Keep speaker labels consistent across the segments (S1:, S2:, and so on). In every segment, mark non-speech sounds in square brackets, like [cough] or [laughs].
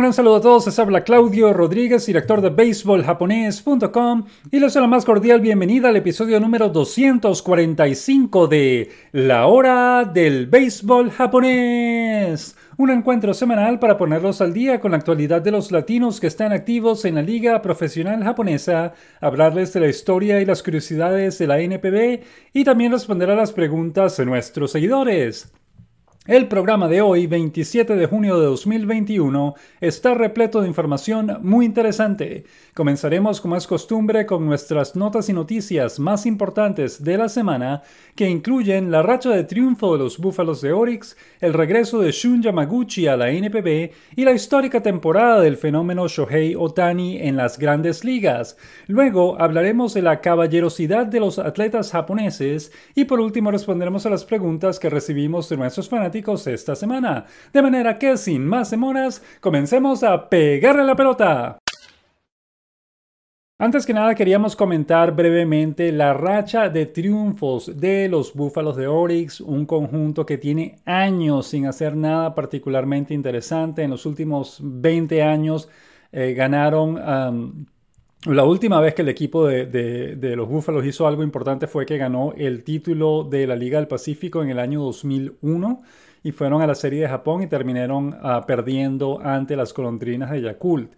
S1: Un gran saludo a todos, les habla Claudio Rodríguez, director de béisboljaponés.com y les doy la más cordial bienvenida al episodio número 245 de La Hora del Béisbol Japonés. Un encuentro semanal para ponerlos al día con la actualidad de los latinos que están activos en la Liga Profesional Japonesa, hablarles de la historia y las curiosidades de la NPB y también responder a las preguntas de nuestros seguidores. El programa de hoy, 27 de junio de 2021, está repleto de información muy interesante. Comenzaremos como es costumbre con nuestras notas y noticias más importantes de la semana, que incluyen la racha de triunfo de los Búfalos de Orix el regreso de Shun Yamaguchi a la NPB y la histórica temporada del fenómeno Shohei Otani en las grandes ligas. Luego hablaremos de la caballerosidad de los atletas japoneses y por último responderemos a las preguntas que recibimos de nuestros fanáticos esta semana. De manera que sin más demoras, comencemos a pegarle la pelota. Antes que nada queríamos comentar brevemente la racha de triunfos de los Búfalos de Oryx, un conjunto que tiene años sin hacer nada particularmente interesante. En los últimos 20 años eh, ganaron... la última vez que el equipo de, los Búfalos hizo algo importante fue que ganó el título de la Liga del Pacífico en el año 2001 y fueron a la Serie de Japón y terminaron ah, perdiendo ante las Colondrinas de Yakult.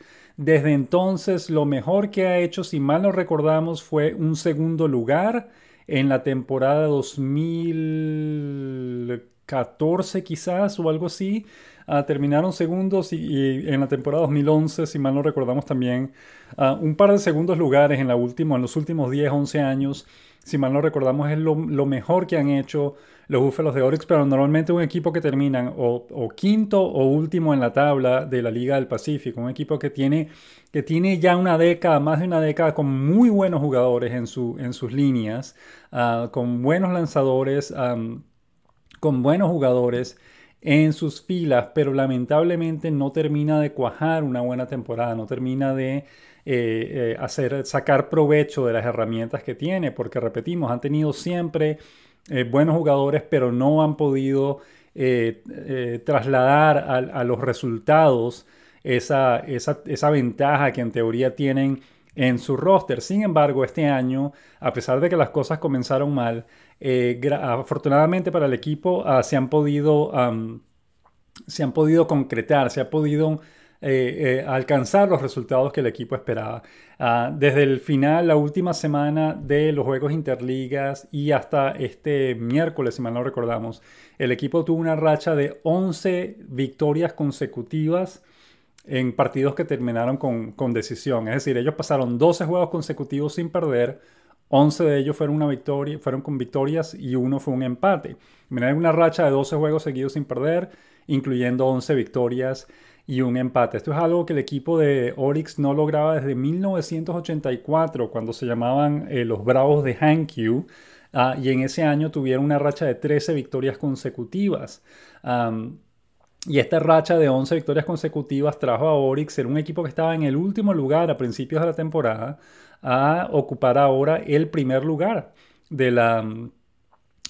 S1: Desde entonces, lo mejor que ha hecho, si mal no recordamos, fue un segundo lugar en la temporada 2000. 14 quizás o algo así. Ah, terminaron segundos y, en la temporada 2011, si mal no recordamos también, ah, un par de segundos lugares en, la en los últimos 10, 11 años. Si mal no recordamos, es lo, mejor que han hecho los Búfalos de Oryx, pero normalmente un equipo que terminan o, quinto o último en la tabla de la Liga del Pacífico, un equipo que tiene, que tiene ya una década, más de una década, con muy buenos jugadores en, su, en sus líneas, ah, con buenos lanzadores con buenos jugadores en sus filas, pero lamentablemente no termina de cuajar una buena temporada, no termina de eh, eh, hacer, sacar provecho de las herramientas que tiene, porque repetimos, han tenido siempre eh, buenos jugadores, pero no han podido trasladar a, los resultados esa ventaja que en teoría tienen en su roster. Sin embargo, este año, a pesar de que las cosas comenzaron mal, eh, afortunadamente para el equipo ah, se han podido... concretar se han podido concretar, se ha podido eh, eh, alcanzar los resultados que el equipo esperaba. Ah, desde el final, la última semana de los Juegos Interligas y hasta este miércoles, si mal no recordamos, el equipo tuvo una racha de 11 victorias consecutivas en partidos que terminaron con, con decisión. Es decir, ellos pasaron 12 juegos consecutivos sin perder 11 de ellos fueron, con victorias y uno fue un empate. Miren, una racha de 12 juegos seguidos sin perder, incluyendo 11 victorias y un empate. Esto es algo que el equipo de Oryx no lograba desde 1984, cuando se llamaban eh, los Bravos de Hankyu. Ah, y en ese año tuvieron una racha de 13 victorias consecutivas. y esta racha de 11 victorias consecutivas trajo a Oryx ser un equipo que estaba en el último lugar a principios de la temporada a ocupar ahora el primer lugar de la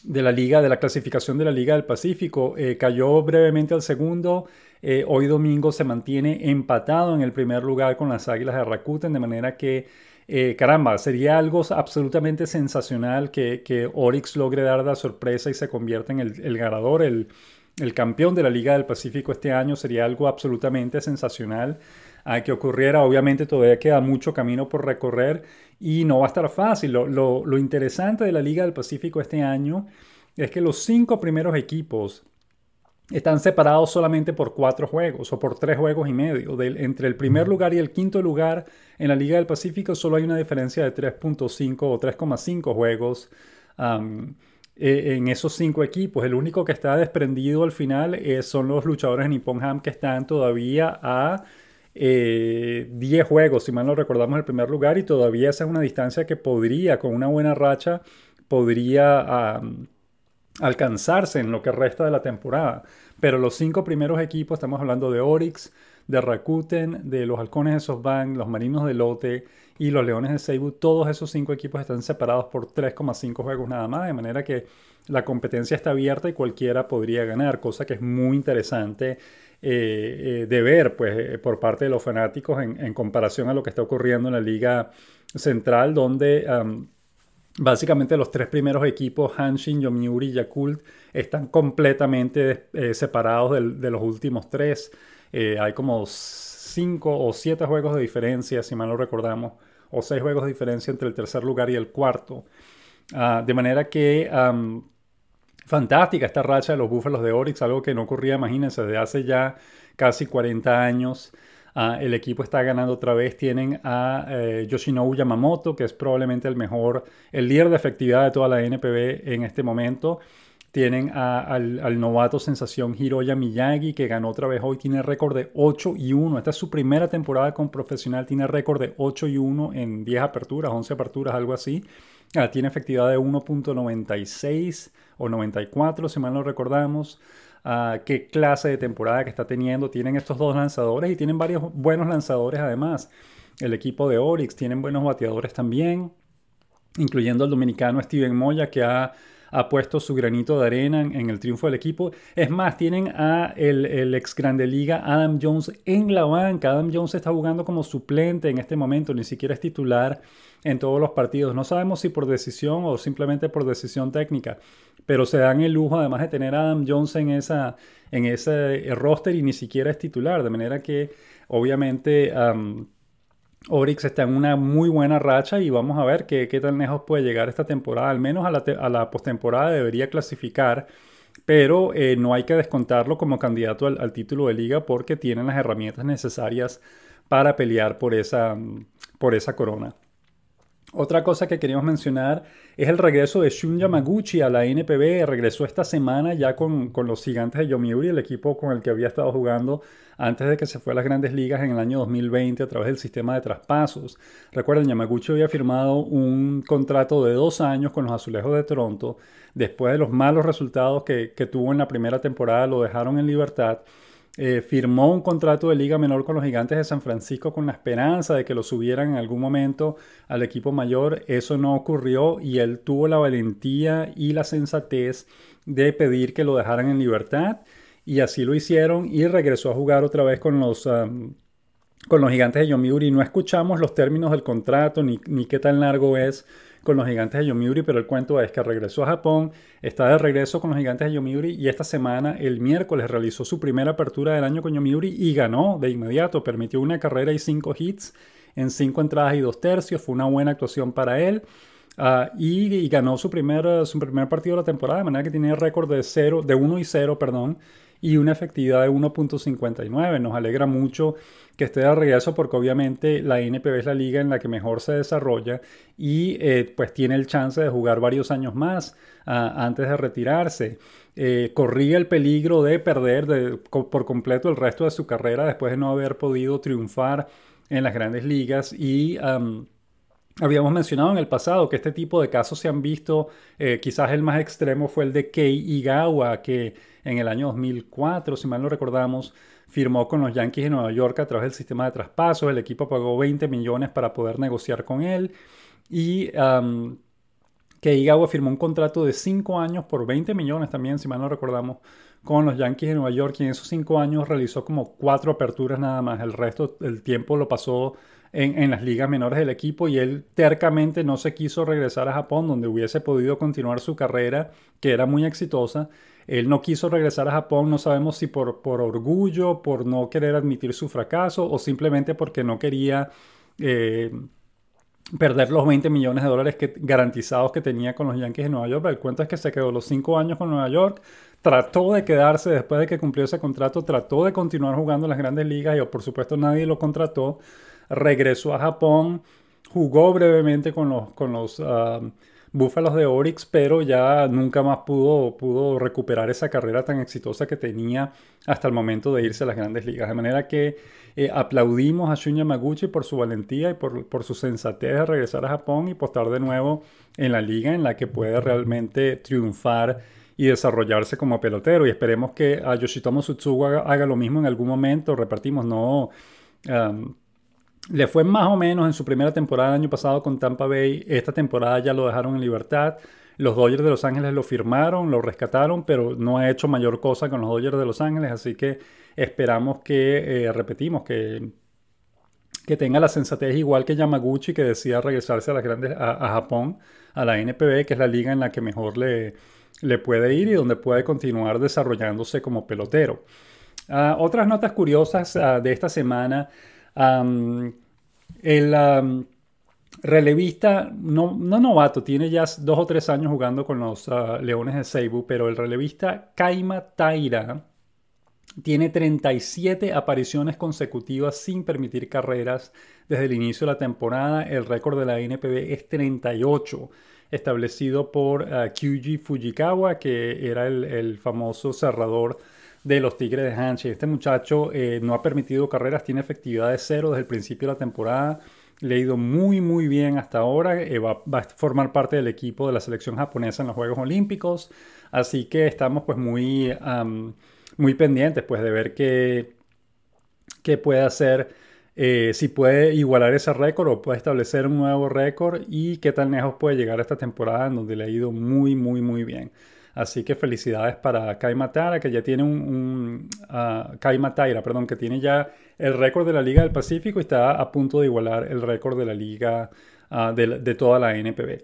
S1: de la liga, de la clasificación de la Liga del Pacífico. Eh, cayó brevemente al segundo. Eh, hoy domingo se mantiene empatado en el primer lugar con las Águilas de Rakuten, de manera que, eh, caramba, sería algo absolutamente sensacional que, que Orix logre dar la sorpresa y se convierta en el, ganador, el, el campeón de la Liga del Pacífico este año. Sería algo absolutamente sensacional a que ocurriera. Obviamente todavía queda mucho camino por recorrer y no va a estar fácil. Lo, interesante de la Liga del Pacífico este año es que los cinco primeros equipos están separados solamente por cuatro juegos o por tres juegos y medio. Del, entre el primer lugar y el quinto lugar en la Liga del Pacífico solo hay una diferencia de 3.5 o 3,5 juegos e, en esos cinco equipos. El único que está desprendido al final eh, son los luchadores de Nippon Ham que están todavía a 10 eh, juegos, si mal no recordamos, el primer lugar y todavía esa es una distancia que podría, con una buena racha, podría alcanzarse en lo que resta de la temporada. Pero los cinco primeros equipos, estamos hablando de Oryx, de Rakuten, de los Halcones de Softbank, los Marinos de Lote y los Leones de Seibu, todos esos cinco equipos están separados por 3,5 juegos nada más, de manera que la competencia está abierta y cualquiera podría ganar, cosa que es muy interesante eh, eh, de ver pues, eh, por parte de los fanáticos en, comparación a lo que está ocurriendo en la Liga Central, donde básicamente los tres primeros equipos, Hanshin, Yomiuri y Yakult, están completamente separados de los últimos tres. hay como cinco o siete juegos de diferencia, si mal no recordamos, o seis juegos de diferencia entre el tercer lugar y el cuarto. Ah, de manera que Fantástica esta racha de los Búfalos de Orix, algo que no ocurría, imagínense, desde hace ya casi 40 años. Ah, el equipo está ganando otra vez. Tienen a eh, Yoshinobu Yamamoto, que es probablemente el mejor, el líder de efectividad de toda la NPB en este momento. Tienen al, al, novato sensación Hiroya Miyagi, que ganó otra vez hoy. Tiene récord de 8 y 1. Esta es su primera temporada con profesional. Tiene récord de 8 y 1 en 10 aperturas, 11 aperturas, algo así. Ah, tiene efectividad de 1.96 o 94, si mal no recordamos. Ah, qué clase de temporada que está teniendo. Tienen estos dos lanzadores y tienen varios buenos lanzadores además. El equipo de Orix tienen buenos bateadores también, incluyendo al dominicano Steven Moya que ha, puesto su granito de arena en, el triunfo del equipo. Es más, tienen a el, ex Grande Liga Adam Jones en la banca. Adam Jones está jugando como suplente en este momento, ni siquiera es titular en todos los partidos. No sabemos si por decisión o simplemente por decisión técnica, pero se dan el lujo además de tener a Adam Jones en, esa, en ese eh, roster y ni siquiera es titular, de manera que obviamente... Orix está en una muy buena racha y vamos a ver qué, tan lejos puede llegar esta temporada. Al menos a la, a postemporada debería clasificar, pero eh, no hay que descontarlo como candidato al, al, título de liga porque tienen las herramientas necesarias para pelear por esa, por esa corona. Otra cosa que queríamos mencionar es el regreso de Shun Yamaguchi a la NPB. Regresó esta semana ya con, los gigantes de Yomiuri, el equipo con el que había estado jugando antes de que se fue a las grandes ligas en el año 2020 a través del sistema de traspasos. Recuerden, Yamaguchi había firmado un contrato de dos años con los Azulejos de Toronto. Después de los malos resultados que tuvo en la primera temporada, lo dejaron en libertad. Eh, firmó un contrato de liga menor con los gigantes de San Francisco con la esperanza de que lo subieran en algún momento al equipo mayor. Eso no ocurrió y él tuvo la valentía y la sensatez de pedir que lo dejaran en libertad y así lo hicieron y regresó a jugar otra vez con los... Ah, con los gigantes de Yomiuri no escuchamos los términos del contrato ni, ni qué tan largo es, con los gigantes de Yomiuri, pero el cuento es que regresó a Japón, está de regreso con los gigantes de Yomiuri y esta semana, el miércoles, realizó su primera apertura del año con Yomiuri y ganó de inmediato, permitió una carrera y cinco hits en cinco entradas y dos tercios, fue una buena actuación para él. Ah, y, ganó su primer, su primer partido de la temporada, de manera que tiene récord de, 0, de 1 y 0, perdón, y una efectividad de 1.59. Nos alegra mucho que esté de regreso porque obviamente la NPB es la liga en la que mejor se desarrolla y eh, pues tiene el chance de jugar varios años más ah, antes de retirarse. Eh, corría el peligro de perder por completo el resto de su carrera después de no haber podido triunfar en las grandes ligas y... Habíamos mencionado en el pasado que este tipo de casos se han visto, eh, quizás el más extremo fue el de Kei Igawa, que en el año 2004, si mal no recordamos, firmó con los Yankees de Nueva York a través del sistema de traspasos, el equipo pagó 20 millones para poder negociar con él y... Um, firmó un contrato de 5 años por 20 millones también, si mal no recordamos, con los Yankees de Nueva York y en esos 5 años realizó como 4 aperturas nada más. El resto del tiempo lo pasó en, en, las ligas menores del equipo y él tercamente no se quiso regresar a Japón donde hubiese podido continuar su carrera, que era muy exitosa, él no quiso regresar a Japón, no sabemos si por, por orgullo, por no querer admitir su fracaso o simplemente porque no quería eh, perder los 20 millones de dólares que, garantizados que tenía con los Yankees de Nueva York. El cuento es que se quedó los 5 años con Nueva York, trató de quedarse después de que cumplió ese contrato, trató de continuar jugando en las grandes ligas y por supuesto nadie lo contrató, regresó a Japón, jugó brevemente con los... Con los ah, Búfalos de Oryx, pero ya nunca más pudo, pudo recuperar esa carrera tan exitosa que tenía hasta el momento de irse a las grandes ligas. De manera que eh, aplaudimos a Shun Maguchi por su valentía y por, su sensatez de regresar a Japón y postar de nuevo en la liga en la que puede realmente triunfar y desarrollarse como pelotero. Y esperemos que a Yoshitomo Tsutsugu haga, lo mismo en algún momento. Repartimos, no. Le fue más o menos en su primera temporada el año pasado con Tampa Bay. Esta temporada ya lo dejaron en libertad. Los Dodgers de Los Ángeles lo firmaron, lo rescataron, pero no ha hecho mayor cosa con los Dodgers de Los Ángeles. Así que esperamos que, eh, repetimos, que, que tenga la sensatez igual que Yamaguchi, que decía regresarse a, las grandes, a, Japón, a la NPB, que es la liga en la que mejor le, le puede ir y donde puede continuar desarrollándose como pelotero. Ah, otras notas curiosas ah, de esta semana el relevista, no, novato, tiene ya dos o tres años jugando con los ah, Leones de Seibu, pero el relevista Kaima Taira tiene 37 apariciones consecutivas sin permitir carreras desde el inicio de la temporada. El récord de la NPB es 38, establecido por ah, Kyuji Fujikawa, que era el famoso cerrador de los Tigres de Hanche. Este muchacho eh, no ha permitido carreras, tiene efectividad de cero desde el principio de la temporada. Le ha ido muy, muy bien hasta ahora. Eh, va, a formar parte del equipo de la selección japonesa en los Juegos Olímpicos. Así que estamos pues muy, muy pendientes pues de ver qué, qué puede hacer. Eh, si puede igualar ese récord o puede establecer un nuevo récord y qué tan lejos puede llegar esta temporada en donde le ha ido muy, muy, muy bien. Así que felicidades para Kaima que ya tiene un, un ah, perdón, que tiene ya el récord de la Liga del Pacífico y está a punto de igualar el récord de la Liga ah, de, toda la NPB.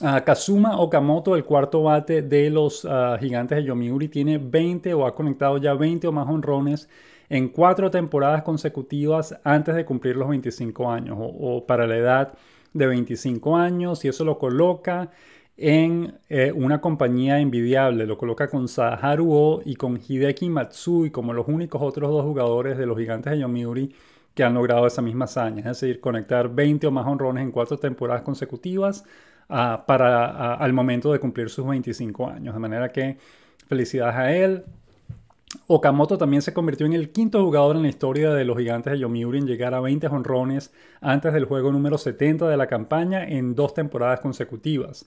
S1: Ah, Kazuma Okamoto, el cuarto bate de los gigantes de Yomiuri, tiene 20 o ha conectado ya 20 o más honrones en cuatro temporadas consecutivas antes de cumplir los 25 años o, o para la edad de 25 años y eso lo coloca en eh, una compañía envidiable. Lo coloca con Saharu y con Hideki Matsui como los únicos otros dos jugadores de los gigantes de Yomiuri que han logrado esa misma hazaña, es decir, conectar 20 o más honrones en cuatro temporadas consecutivas ah, para, ah, al momento de cumplir sus 25 años. De manera que felicidades a él, Okamoto también se convirtió en el quinto jugador en la historia de los gigantes de Yomiuri en llegar a 20 honrones antes del juego número 70 de la campaña en dos temporadas consecutivas.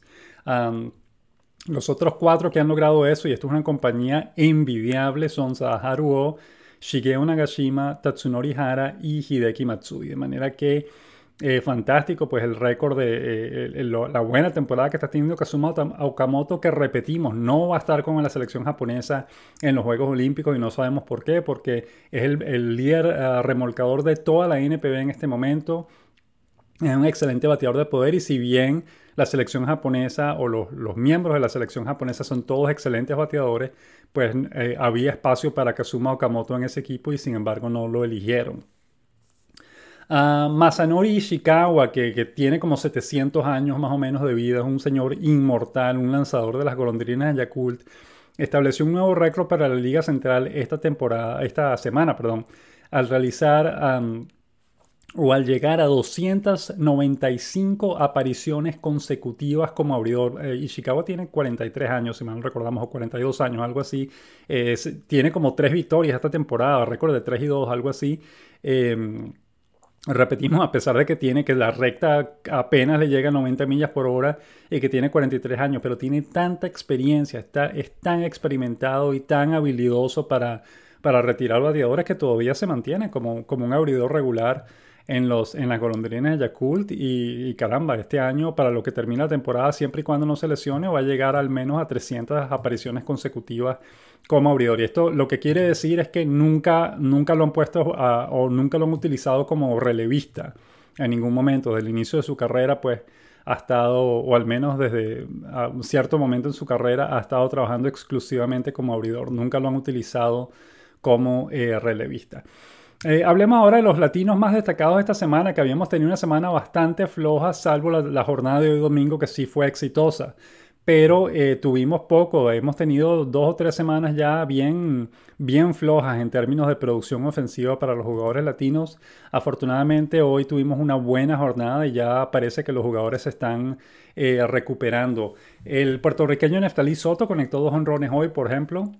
S1: los otros cuatro que han logrado eso, y esto es una compañía envidiable, son Sadaharu Shigeo Nagashima, Tatsunori Hara y Hideki Matsui. De manera que eh, fantástico, pues el récord de eh, la buena temporada que está teniendo Kazuma Okamoto, que repetimos, no va a estar con la selección japonesa en los Juegos Olímpicos y no sabemos por qué, porque es el, líder ah, remolcador de toda la NPB en este momento. Es un excelente bateador de poder y si bien la selección japonesa o los, miembros de la selección japonesa son todos excelentes bateadores, pues eh, había espacio para Kazuma Okamoto en ese equipo y sin embargo no lo eligieron. Ah, Masanori Ishikawa, que, tiene como 700 años más o menos de vida, es un señor inmortal, un lanzador de las golondrinas de Yakult, estableció un nuevo récord para la Liga Central esta temporada, esta semana, perdón, al realizar o al llegar a 295 apariciones consecutivas como abridor. Eh, Ishikawa tiene 43 años, si mal no recordamos, o 42 años, algo así. Eh, tiene como tres victorias esta temporada, récord de 3 y 2, algo así. Eh, Repetimos, a pesar de que tiene que la recta apenas le llega a 90 millas por hora y que tiene 43 años, pero tiene tanta experiencia, está, es tan experimentado y tan habilidoso para, para retirar bateadores que todavía se mantiene como, como un abridor regular en, los, en las golondrinas de Yakult. Y, y, caramba, este año, para lo que termina la temporada, siempre y cuando no se lesione, va a llegar al menos a 300 apariciones consecutivas como abridor. Y esto lo que quiere decir es que nunca, nunca lo han puesto o nunca lo han utilizado como relevista en ningún momento. Desde el inicio de su carrera, pues ha estado, o al menos desde un cierto momento en su carrera, ha estado trabajando exclusivamente como abridor. Nunca lo han utilizado como eh, relevista. Eh, hablemos ahora de los latinos más destacados de esta semana, que habíamos tenido una semana bastante floja, salvo la jornada de hoy domingo, que sí fue exitosa pero eh, tuvimos poco, hemos tenido dos o tres semanas ya bien, bien flojas en términos de producción ofensiva para los jugadores latinos. Afortunadamente hoy tuvimos una buena jornada y ya parece que los jugadores se están eh, recuperando. El puertorriqueño Neftalí Soto conectó dos honrones hoy, por ejemplo,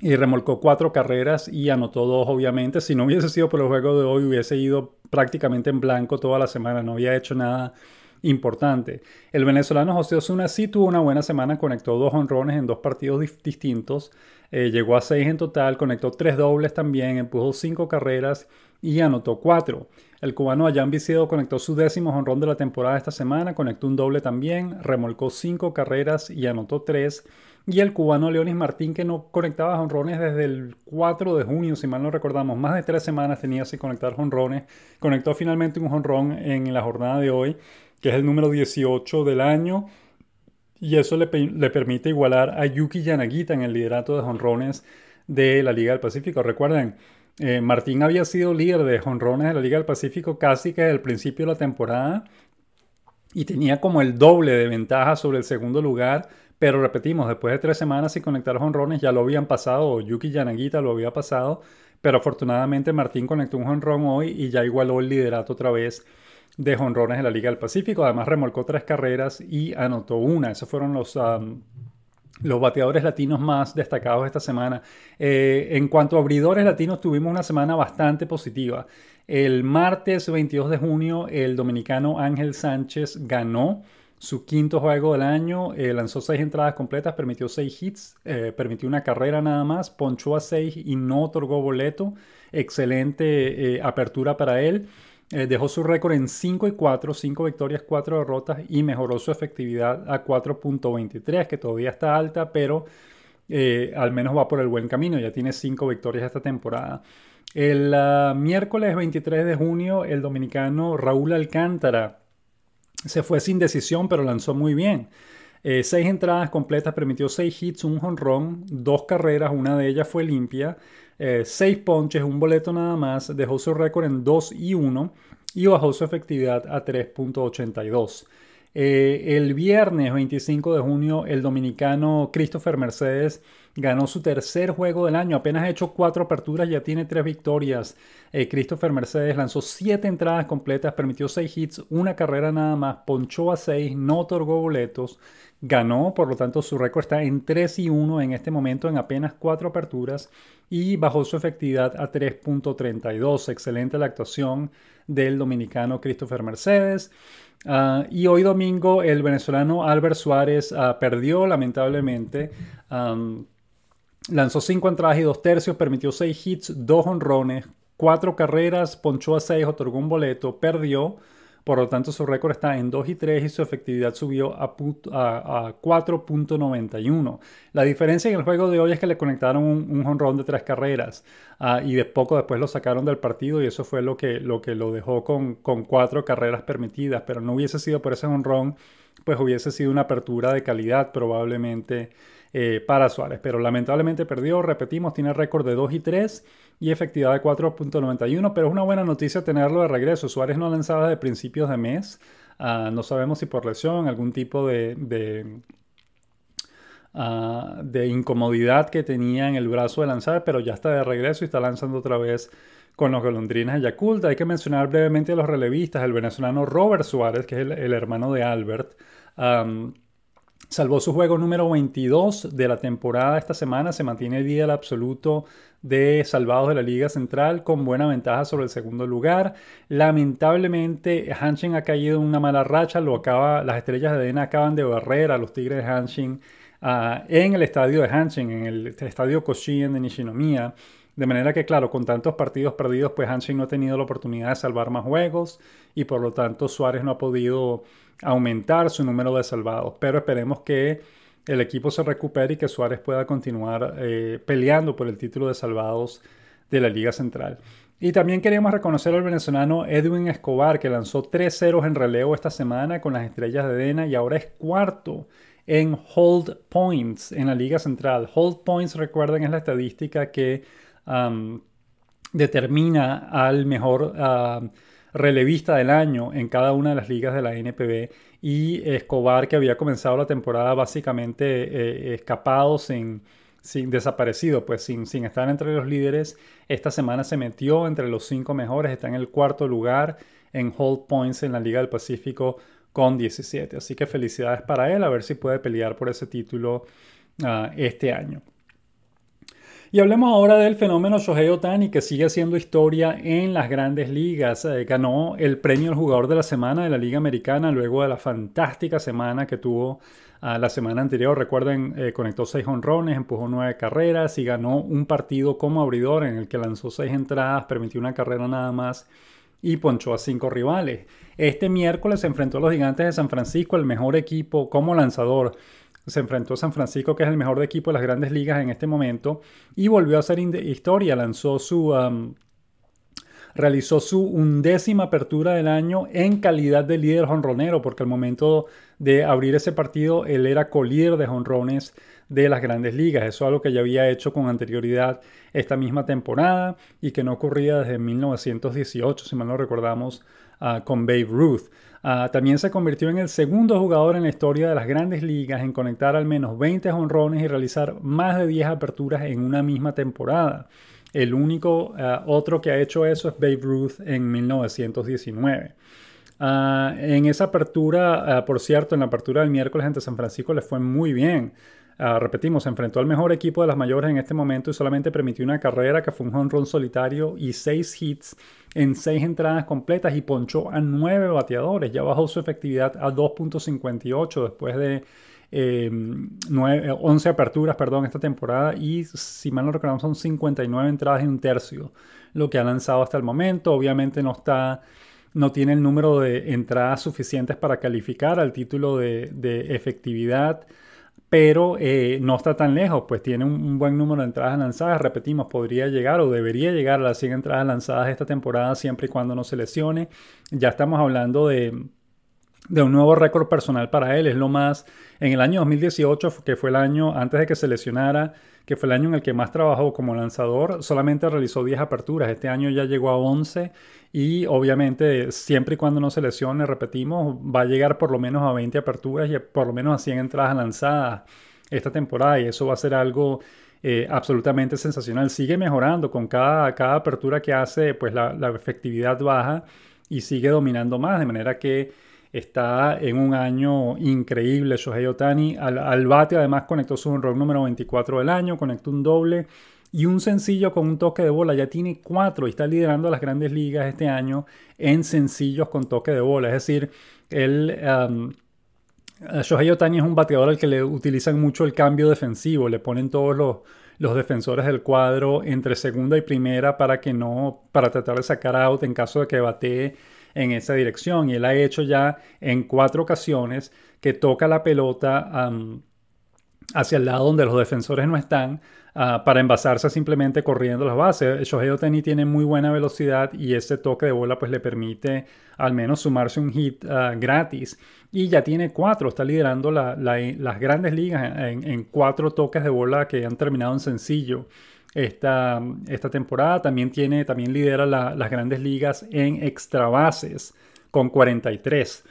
S1: y remolcó cuatro carreras y anotó dos, obviamente. Si no hubiese sido por el juego de hoy, hubiese ido prácticamente en blanco toda la semana, no había hecho nada importante. El venezolano José Osuna sí tuvo una buena semana, conectó dos honrones en dos partidos distintos, eh, llegó a seis en total, conectó tres dobles también, empujó cinco carreras y anotó cuatro. El cubano Ayán Vicedo conectó su décimo honrón de la temporada esta semana, conectó un doble también, remolcó cinco carreras y anotó tres. Y el cubano Leonis Martín, que no conectaba jonrones desde el 4 de junio, si mal no recordamos, más de tres semanas tenía sin conectar jonrones, conectó finalmente un honrón en la jornada de hoy que es el número 18 del año. Y eso le, permite igualar a Yuki Yanagita en el liderato de jonrones de la Liga del Pacífico. Recuerden, eh, Martín había sido líder de jonrones de la Liga del Pacífico casi que desde el principio de la temporada y tenía como el doble de ventaja sobre el segundo lugar. Pero repetimos, después de tres semanas sin conectar jonrones ya lo habían pasado, o Yuki Yanagita lo había pasado. Pero afortunadamente Martín conectó un jonrón hoy y ya igualó el liderato otra vez de jonrones en la Liga del Pacífico. Además, remolcó tres carreras y anotó una. Esos fueron los. Um, los bateadores latinos más destacados esta semana. Eh, en cuanto a abridores latinos, tuvimos una semana bastante positiva. El martes 22 de junio, el dominicano Ángel Sánchez ganó su quinto juego del año, eh, lanzó seis entradas completas, permitió seis hits, eh, permitió una carrera nada más, ponchó a seis y no otorgó boleto. Excelente apertura para él. Eh, dejó su récord en 5 y 4, 5 victorias, 4 derrotas y mejoró su efectividad a 4.23, que todavía está alta, pero eh, al menos va por el buen camino, ya tiene 5 victorias esta temporada. El ah, miércoles 23 de junio, el dominicano Raúl Alcántara se fue sin decisión, pero lanzó muy bien. 6 eh, seis entradas completas, permitió seis hits, un jonrón, dos carreras, una de ellas fue limpia. 6 eh, ponches, un boleto nada más, dejó su récord en 2 y 1 y bajó su efectividad a 3.82. Eh, el viernes 25 de junio, el dominicano Christopher Mercedes ganó su tercer juego del año. Apenas ha hecho cuatro aperturas, ya tiene tres victorias. Eh, Christopher Mercedes lanzó siete entradas completas, permitió seis hits, una carrera nada más, ponchó a seis, no otorgó boletos ganó, por lo tanto su récord está en 3 y 1 en este momento en apenas 4 aperturas y bajó su efectividad a 3.32. Excelente la actuación del dominicano Christopher Mercedes. Ah, y hoy domingo el venezolano Albert Suárez ah, perdió lamentablemente. lanzó 5 entradas y 2 tercios, permitió 6 hits, 2 honrones, 4 carreras, ponchó a 6, otorgó un boleto, perdió. Por lo tanto, su récord está en 2 y 3 y su efectividad subió a, a, 4.91. La diferencia en el juego de hoy es que le conectaron un jonrón de tres carreras ah, y de poco después lo sacaron del partido y eso fue lo que lo, que lo dejó con, cuatro carreras permitidas. Pero no hubiese sido por ese jonrón, pues hubiese sido una apertura de calidad probablemente eh, para Suárez. Pero lamentablemente perdió, repetimos, tiene récord de 2 y 3 y efectividad de 4.91, pero es una buena noticia tenerlo de regreso. Suárez no lanzaba de principios de mes. Ah, no sabemos si por lesión, algún tipo de, de, ah, incomodidad que tenía en el brazo de lanzar, pero ya está de regreso y está lanzando otra vez con los golondrinas de Yakulta. Hay que mencionar brevemente a los relevistas. El venezolano Robert Suárez, que es el, hermano de Albert, salvó su juego número 22 de la temporada esta semana. Se mantiene el del absoluto de salvados de la Liga Central con buena ventaja sobre el segundo lugar. Lamentablemente, Hanshin ha caído en una mala racha, lo acaba, las estrellas de Adena acaban de barrer a los Tigres de Hanshin ah, en el estadio de Hanshin, en el estadio Koshien de Nishinomiya. De manera que, claro, con tantos partidos perdidos, pues Hanshin no ha tenido la oportunidad de salvar más juegos y por lo tanto Suárez no ha podido aumentar su número de salvados. Pero esperemos que el equipo se recupere y que Suárez pueda continuar eh, peleando por el título de salvados de la Liga Central. Y también queremos reconocer al venezolano Edwin Escobar, que lanzó tres ceros en relevo esta semana con las estrellas de Dena y ahora es cuarto en hold points en la Liga Central. Hold points, recuerden, es la estadística que determina al mejor ah, relevista del año en cada una de las ligas de la NPB y Escobar, que había comenzado la temporada básicamente eh, eh, escapado, sin, sin, desaparecido, pues sin, sin estar entre los líderes. Esta semana se metió entre los cinco mejores, está en el cuarto lugar en hold points en la Liga del Pacífico con 17. Así que felicidades para él, a ver si puede pelear por ese título ah, este año. Y hablemos ahora del fenómeno Shohei Otani, que sigue haciendo historia en las grandes ligas. Eh, ganó el premio al jugador de la semana de la Liga Americana luego de la fantástica semana que tuvo ah, la semana anterior. Recuerden, eh, conectó seis honrones, empujó nueve carreras y ganó un partido como abridor en el que lanzó seis entradas, permitió una carrera nada más y ponchó a cinco rivales. Este miércoles se enfrentó a los Gigantes de San Francisco, el mejor equipo como lanzador se enfrentó a San Francisco, que es el mejor de equipo de las grandes ligas en este momento, y volvió a hacer historia, lanzó su... realizó su undécima apertura del año en calidad de líder jonronero, porque al momento de abrir ese partido él era colíder de jonrones de las grandes ligas. Eso es algo que ya había hecho con anterioridad esta misma temporada y que no ocurría desde 1918, si mal no recordamos, ah, con Babe Ruth. Ah, también se convirtió en el segundo jugador en la historia de las grandes ligas en conectar al menos 20 honrones y realizar más de 10 aperturas en una misma temporada. El único ah, otro que ha hecho eso es Babe Ruth en 1919. Ah, en esa apertura, por cierto, en la apertura del miércoles ante San Francisco le fue muy bien. Ah, repetimos, se enfrentó al mejor equipo de las mayores en este momento y solamente permitió una carrera que fue un home solitario y seis hits en seis entradas completas y ponchó a nueve bateadores. Ya bajó su efectividad a 2.58 después de 11 em, eh, aperturas perdón, esta temporada y si mal no recuerdo son 59 entradas y un tercio lo que ha lanzado hasta el momento. Obviamente no está no tiene el número de entradas suficientes para calificar al título de, de efectividad pero eh, no está tan lejos, pues tiene un, un, buen número de entradas lanzadas, repetimos, podría llegar o debería llegar a las 100 entradas lanzadas esta temporada siempre y cuando no se lesione. Ya estamos hablando de de un nuevo récord personal para él. Es lo más, en el año 2018, que fue el año antes de que se lesionara, que fue el año en el que más trabajó como lanzador, solamente realizó 10 aperturas. Este año ya llegó a 11 y obviamente siempre y cuando no se lesione, repetimos, va a llegar por lo menos a 20 aperturas y por lo menos a 100 entradas lanzadas esta temporada y eso va a ser algo eh, absolutamente sensacional. Sigue mejorando con cada, cada apertura que hace, pues la efectividad baja y sigue dominando más, de manera que está en un año increíble Shohei Otani. Al, bate además conectó su rock número 24 del año, conectó un doble y un sencillo con un toque de bola. Ya tiene cuatro y está liderando las grandes ligas este año en sencillos con toque de bola. Es decir, él... Um, Shohei Otani es un bateador al que le utilizan mucho el cambio defensivo, le ponen todos los, los defensores del cuadro entre segunda y primera para que no, para tratar de sacar out en caso de que batee en esa dirección. Y él ha hecho ya en cuatro ocasiones que toca la pelota hacia el lado donde los defensores no están ah, para envasarse simplemente corriendo las bases. Shohei Otani tiene muy buena velocidad y ese toque de bola pues le permite al menos sumarse un hit ah, gratis. Y ya tiene cuatro, está liderando las grandes ligas en, en, cuatro toques de bola que han terminado en sencillo esta, temporada. También, tiene, también lidera las grandes ligas en extra con 43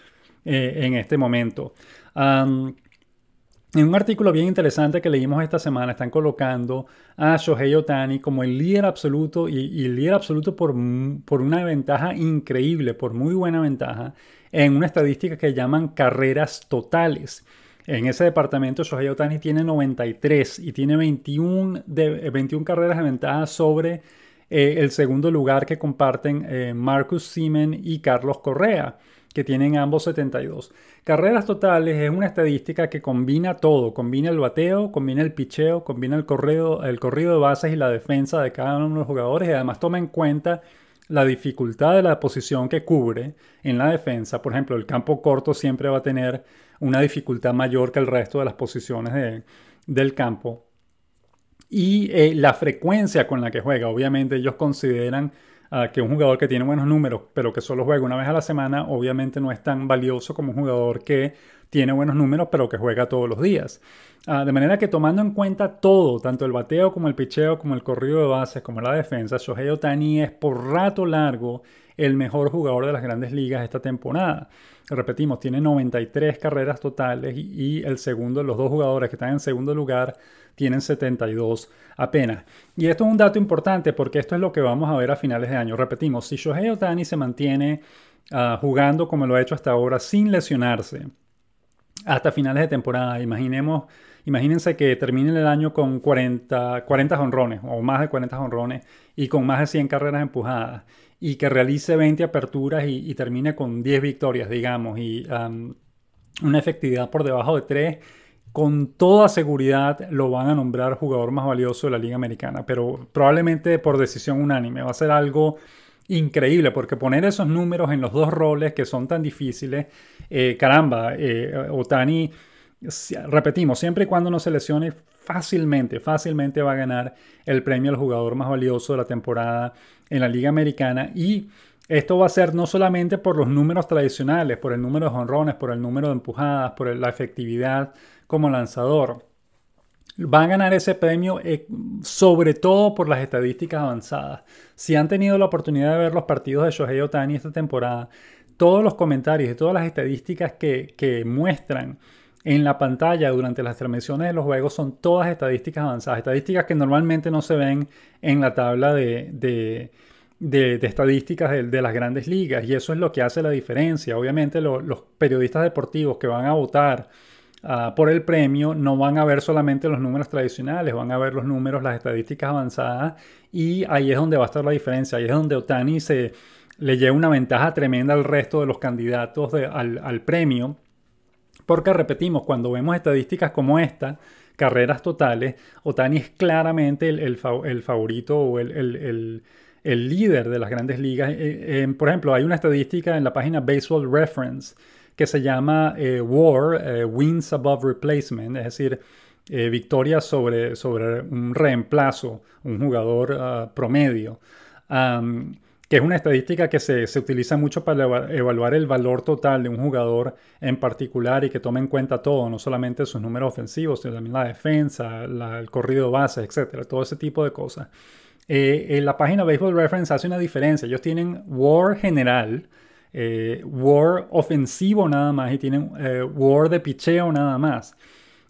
S1: eh, en este momento. en un artículo bien interesante que leímos esta semana, están colocando a Shohei Otani como el líder absoluto y, el líder absoluto por, una ventaja increíble, por muy buena ventaja, en una estadística que llaman carreras totales. En ese departamento, Shohei Otani tiene 93 y tiene 21, de, 21 eh, carreras de sobre eh, el segundo lugar que comparten eh, Marcus Simen y Carlos Correa, que tienen ambos 72. Carreras totales es una estadística que combina todo, combina el bateo, combina el picheo, combina el corrido, el corrido de bases y la defensa de cada uno de los jugadores y además toma en cuenta la dificultad de la posición que cubre en la defensa. Por ejemplo, el campo corto siempre va a tener una dificultad mayor que el resto de las posiciones del campo. Y eh, la frecuencia con la que juega, obviamente ellos consideran ah, que un jugador que tiene buenos números, pero que solo juega una vez a la semana, obviamente no es tan valioso como un jugador que tiene buenos números, pero que juega todos los días. Ah, de manera que tomando en cuenta todo, tanto el bateo como el picheo, como el corrido de bases, como la defensa, Shohei Otani es por rato largo el mejor jugador de las grandes ligas esta temporada. Repetimos, tiene 93 carreras totales y, el segundo, los dos jugadores que están en segundo lugar tienen 72 apenas. Y esto es un dato importante porque esto es lo que vamos a ver a finales de año. Repetimos, si Shohei Otani se mantiene ah, jugando como lo ha hecho hasta ahora sin lesionarse hasta finales de temporada, imaginemos, imagínense que termine el año con 40, 40 honrones o más de 40 jonrones y con más de 100 carreras empujadas y que realice 20 aperturas y, termine con 10 victorias, digamos, y una efectividad por debajo de 3, con toda seguridad lo van a nombrar jugador más valioso de la Liga Americana, pero probablemente por decisión unánime. Va a ser algo increíble, porque poner esos números en los dos roles que son tan difíciles, eh, caramba, eh, Otani, repetimos, siempre y cuando no se lesione, fácilmente, fácilmente va a ganar el premio al jugador más valioso de la temporada en la Liga Americana y esto va a ser no solamente por los números tradicionales, por el número de jonrones, por el número de empujadas, por la efectividad como lanzador. Va a ganar ese premio eh, sobre todo por las estadísticas avanzadas. Si han tenido la oportunidad de ver los partidos de Shohei Otani esta temporada, todos los comentarios y todas las estadísticas que, que muestran en la pantalla durante las transmisiones de los juegos son todas estadísticas avanzadas, estadísticas que normalmente no se ven en la tabla de, estadísticas de, las grandes ligas y eso es lo que hace la diferencia. Obviamente los periodistas deportivos que van a votar ah, por el premio no van a ver solamente los números tradicionales, van a ver los números, las estadísticas avanzadas y ahí es donde va a estar la diferencia, ahí es donde Otani se le lleva una ventaja tremenda al resto de los candidatos al premio porque repetimos, cuando vemos estadísticas como esta, carreras totales, Otani es claramente el, favorito o el, líder de las grandes ligas. Eh, eh, por ejemplo, hay una estadística en la página Baseball Reference que se llama eh, WAR, Wins Above Replacement, es decir, victoria sobre, sobre un reemplazo, un jugador ah, promedio que es una estadística que se, utiliza mucho para evaluar el valor total de un jugador en particular y que tome en cuenta todo, no solamente sus números ofensivos, sino también la defensa, el corrido base, etcétera, todo ese tipo de cosas. Eh, en la página Baseball Reference hace una diferencia. Ellos tienen War general, eh, War ofensivo nada más y tienen eh, War de picheo nada más.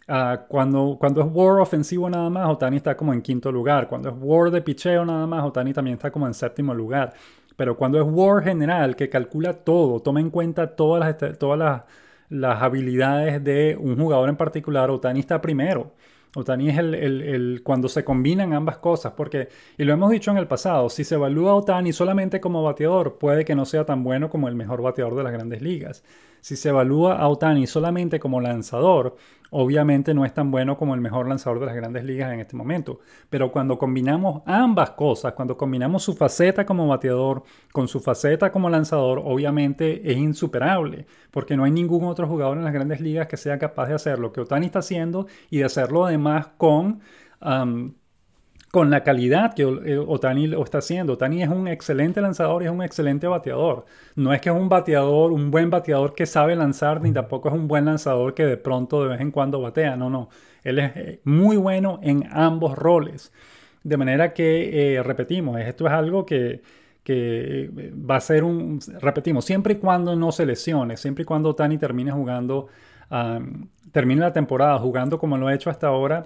S1: Ah, cuando, cuando es war ofensivo nada más, Otani está como en quinto lugar. Cuando es war de picheo nada más, Otani también está como en séptimo lugar. Pero cuando es war general, que calcula todo, toma en cuenta todas las, este, todas las, las habilidades de un jugador en particular, Otani está primero. Otani es el, el, el, cuando se combinan ambas cosas, porque, y lo hemos dicho en el pasado, si se evalúa a Otani solamente como bateador, puede que no sea tan bueno como el mejor bateador de las grandes ligas. Si se evalúa a Otani solamente como lanzador, obviamente no es tan bueno como el mejor lanzador de las grandes ligas en este momento. Pero cuando combinamos ambas cosas, cuando combinamos su faceta como bateador con su faceta como lanzador, obviamente es insuperable, porque no hay ningún otro jugador en las grandes ligas que sea capaz de hacer lo que Otani está haciendo y de hacerlo además con con la calidad que Otani eh, lo está haciendo. Otani es un excelente lanzador y es un excelente bateador. No es que es un bateador, un buen bateador que sabe lanzar, ni tampoco es un buen lanzador que de pronto de vez en cuando batea. No, no. Él es eh, muy bueno en ambos roles. De manera que, eh, repetimos, esto es algo que, va a ser un, repetimos, siempre y cuando no se lesione, siempre y cuando Otani termine jugando, termine la temporada jugando como lo ha hecho hasta ahora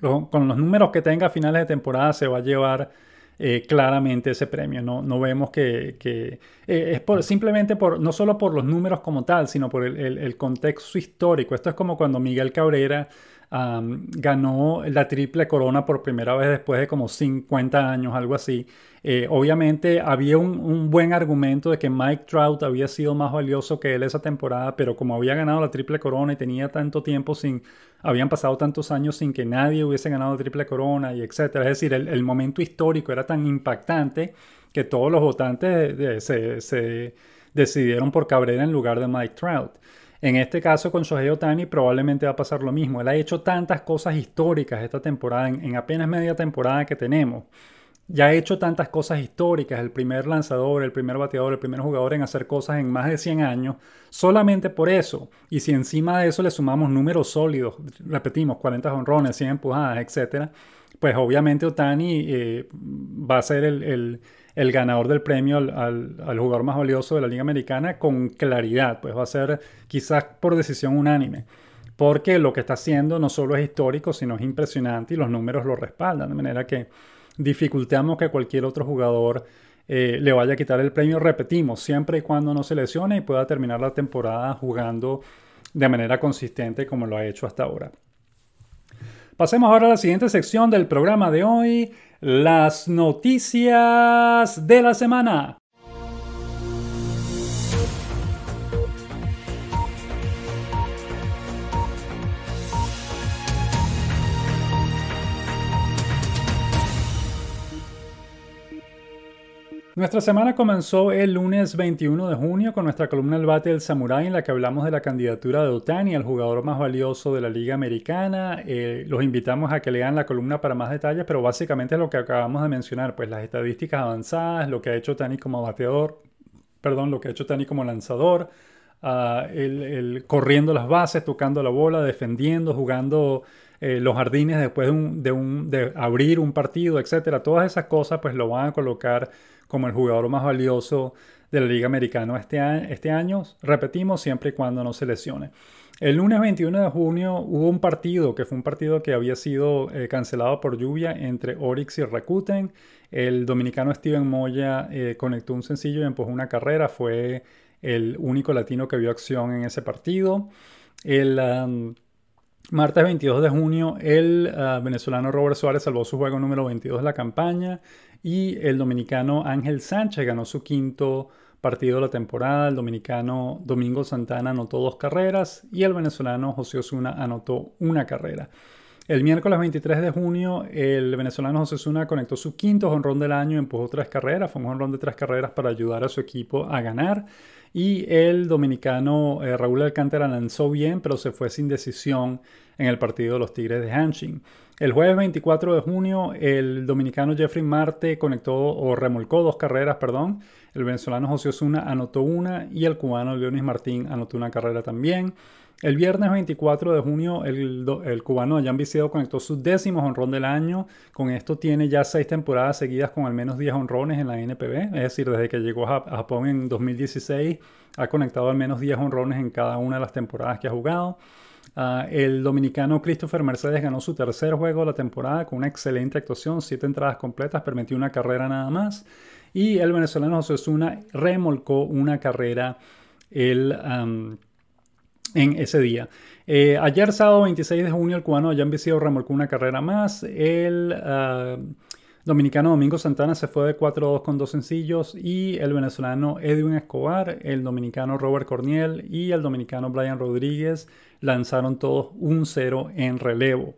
S1: con los números que tenga a finales de temporada se va a llevar eh, claramente ese premio. No, vemos que, eh, es simplemente por, no solo por los números como tal, sino por el contexto histórico. Esto es como cuando Miguel Cabrera ganó la triple corona por primera vez después de como 50 años, algo así. Eh, obviamente había un, buen argumento de que Mike Trout había sido más valioso que él esa temporada, pero como había ganado la triple corona y tenía tanto tiempo sin, habían pasado tantos años sin que nadie hubiese ganado la triple corona y etcétera. Es decir, el, momento histórico era tan impactante que todos los votantes se decidieron por Cabrera en lugar de Mike Trout. En este caso con Shohei Otani probablemente va a pasar lo mismo. Él ha hecho tantas cosas históricas esta temporada, en, apenas media temporada que tenemos ya ha hecho tantas cosas históricas, el primer lanzador, el primer bateador, el primer jugador en hacer cosas en más de 100 años, solamente por eso. Y si encima de eso le sumamos números sólidos, repetimos, 40 honrones, 100 empujadas, etc., pues obviamente Otani eh, va a ser el el ganador del premio al, jugador más valioso de la Liga Americana con claridad, pues va a ser quizás por decisión unánime, porque lo que está haciendo no solo es histórico, sino es impresionante y los números lo respaldan, de manera que dificultamos que cualquier otro jugador eh, le vaya a quitar el premio, repetimos, siempre y cuando no se lesione y pueda terminar la temporada jugando de manera consistente como lo ha hecho hasta ahora. Pasemos ahora a la siguiente sección del programa de hoy, las noticias de la semana. Nuestra semana comenzó el lunes 21 de junio con nuestra columna El Bate del Samurai en la que hablamos de la candidatura de Otani al jugador más valioso de la Liga Americana. Eh, los invitamos a que lean la columna para más detalles, pero básicamente es lo que acabamos de mencionar, pues las estadísticas avanzadas, lo que ha hecho Otani como bateador, perdón, lo que ha hecho Otani como lanzador, ah, el, corriendo las bases, tocando la bola, defendiendo, jugando eh, los jardines después de, un, de, de abrir un partido, etcétera. Todas esas cosas pues lo van a colocar como el jugador más valioso de la Liga Americana este, este año, repetimos, siempre y cuando no se lesione. El lunes 21 de junio hubo un partido que fue un partido que había sido eh, cancelado por lluvia entre Orix y Rakuten. El dominicano Steven Moya eh, conectó un sencillo y empujó una carrera. Fue el único latino que vio acción en ese partido. El um, martes 22 de junio, el uh, venezolano Robert Suárez salvó su juego número 22 de la campaña. Y el dominicano Ángel Sánchez ganó su quinto partido de la temporada. El dominicano Domingo Santana anotó dos carreras y el venezolano José Osuna anotó una carrera. El miércoles 23 de junio, el venezolano José Osuna conectó su quinto jonrón del año, empujó tres carreras, fue un jonrón de tres carreras para ayudar a su equipo a ganar. Y el dominicano eh, Raúl Alcántara lanzó bien, pero se fue sin decisión en el partido de los Tigres de Hanshin. El jueves 24 de junio, el dominicano Jeffrey Marte conectó o remolcó dos carreras, perdón. El venezolano José Osuna anotó una y el cubano Leonis Martín anotó una carrera también. El viernes 24 de junio, el, cubano Jan Vicedo conectó su décimo honrón del año. Con esto tiene ya seis temporadas seguidas con al menos 10 honrones en la NPB. Es decir, desde que llegó a Japón en 2016, ha conectado al menos 10 honrones en cada una de las temporadas que ha jugado. Ah, el dominicano Christopher Mercedes ganó su tercer juego de la temporada con una excelente actuación, siete entradas completas, permitió una carrera nada más. Y el venezolano José Osuna remolcó una carrera el, en ese día. Eh, ayer sábado 26 de junio el cubano Jan Vicio remolcó una carrera más. El dominicano Domingo Santana se fue de 4-2 con dos sencillos y el venezolano Edwin Escobar, el dominicano Robert Corniel y el dominicano Brian Rodríguez lanzaron todos un 0 en relevo.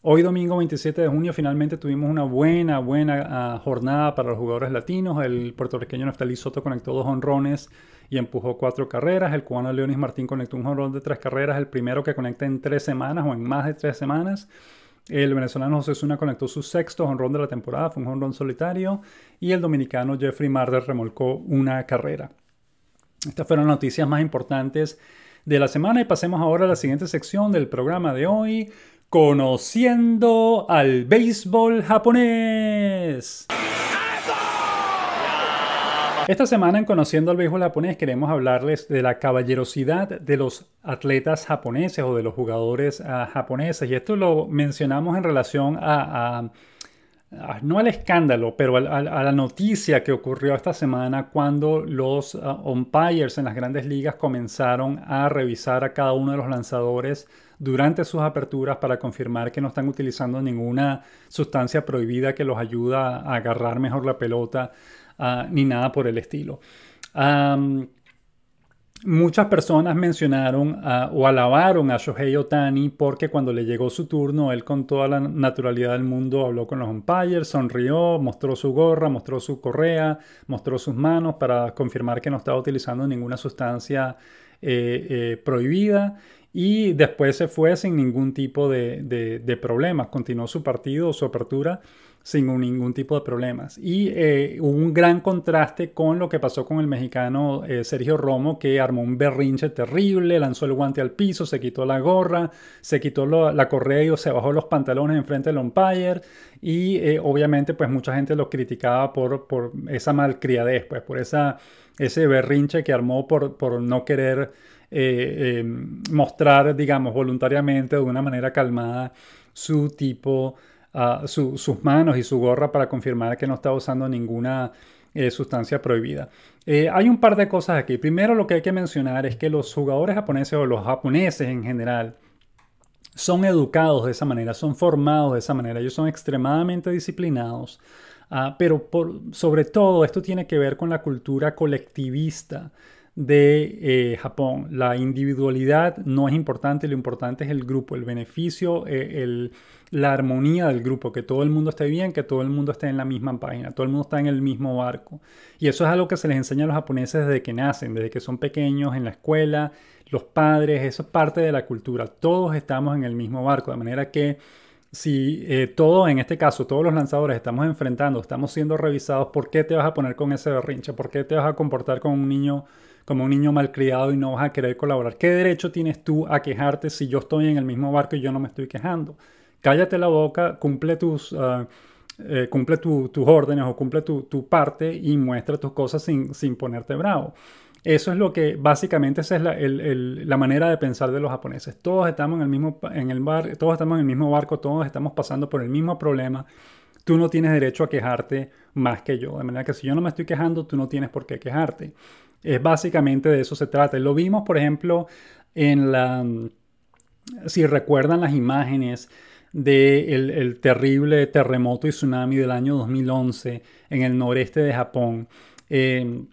S1: Hoy domingo 27 de junio finalmente tuvimos una buena, buena ah, jornada para los jugadores latinos. El puertorriqueño Neftalí Soto conectó dos honrones y empujó cuatro carreras. El cubano Leonis Martín conectó un honrón de tres carreras, el primero que conecta en tres semanas o en más de tres semanas. El venezolano José Suna conectó su sexto jonrón de la temporada, fue un jonrón solitario, y el dominicano Jeffrey Marder remolcó una carrera. Estas fueron las noticias más importantes de la semana y pasemos ahora a la siguiente sección del programa de hoy, conociendo al béisbol japonés. Esta semana en Conociendo al Béisbol Japonés queremos hablarles de la caballerosidad de los atletas japoneses o de los jugadores ah, japoneses. Y esto lo mencionamos en relación a, no al escándalo, pero a, la noticia que ocurrió esta semana cuando los ah, umpires en las grandes ligas comenzaron a revisar a cada uno de los lanzadores durante sus aperturas para confirmar que no están utilizando ninguna sustancia prohibida que los ayuda a agarrar mejor la pelota. Ah, ni nada por el estilo. Muchas personas mencionaron ah, o alabaron a Shohei Otani porque cuando le llegó su turno, él con toda la naturalidad del mundo habló con los umpires, sonrió, mostró su gorra, mostró su correa, mostró sus manos para confirmar que no estaba utilizando ninguna sustancia eh, eh, prohibida y después se fue sin ningún tipo de, de, de problemas, continuó su partido, su apertura sin ningún tipo de problemas. Y eh, hubo un gran contraste con lo que pasó con el mexicano eh, Sergio Romo, que armó un berrinche terrible, lanzó el guante al piso, se quitó la gorra, se quitó la correa y se bajó los pantalones enfrente del umpire. Y eh, obviamente, pues mucha gente lo criticaba por, esa malcriadez, pues por esa, ese berrinche que armó por, por no querer em, mostrar, digamos, voluntariamente de una manera calmada su tipo sus manos y su gorra para confirmar que no está usando ninguna eh, sustancia prohibida. Eh, hay un par de cosas aquí. Primero lo que hay que mencionar es que los jugadores japoneses o los japoneses en general son educados de esa manera, son formados de esa manera, ellos son extremadamente disciplinados. Ah, pero sobre todo esto tiene que ver con la cultura colectivista de eh, Japón. La individualidad no es importante, lo importante es el grupo, el beneficio, el, la armonía del grupo, que todo el mundo esté bien, que todo el mundo esté en la misma página, todo el mundo está en el mismo barco. Y eso es algo que se les enseña a los japoneses desde que nacen, desde que son pequeños, en la escuela, los padres, eso es parte de la cultura. Todos estamos en el mismo barco, de manera que si eh, todos, en este caso, todos los lanzadores estamos enfrentando, estamos siendo revisados, ¿por qué te vas a poner con ese berrinche? ¿Por qué te vas a comportar con un niño? como un niño malcriado y no vas a querer colaborar. ¿Qué derecho tienes tú a quejarte si yo estoy en el mismo barco y yo no me estoy quejando? cállate la boca, cumple tus... Ah, eh, cumple tus órdenes o cumple tu, parte y muestra tus cosas sin, ponerte bravo. Eso es lo que básicamente esa es la, manera de pensar de los japoneses. Todos estamos en el mismo en el bar, todos estamos en el mismo barco, todos estamos pasando por el mismo problema. Tú no tienes derecho a quejarte más que yo. De manera que si yo no me estoy quejando, tú no tienes por qué quejarte. Es básicamente de eso se trata. Lo vimos, por ejemplo, en la si recuerdan las imágenes del el terrible terremoto y tsunami del año 2011 en el noreste de Japón. Em,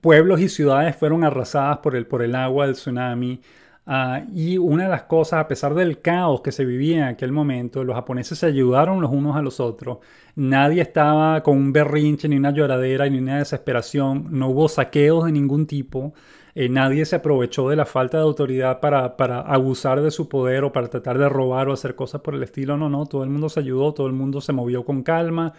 S1: pueblos y ciudades fueron arrasadas por el, por el agua del tsunami. Ah, y una de las cosas, a pesar del caos que se vivía en aquel momento, los japoneses se ayudaron los unos a los otros. Nadie estaba con un berrinche, ni una lloradera, ni una desesperación. No hubo saqueos de ningún tipo. Eh, nadie se aprovechó de la falta de autoridad para, abusar de su poder o para tratar de robar o hacer cosas por el estilo. No, no, todo el mundo se ayudó, todo el mundo se movió con calma.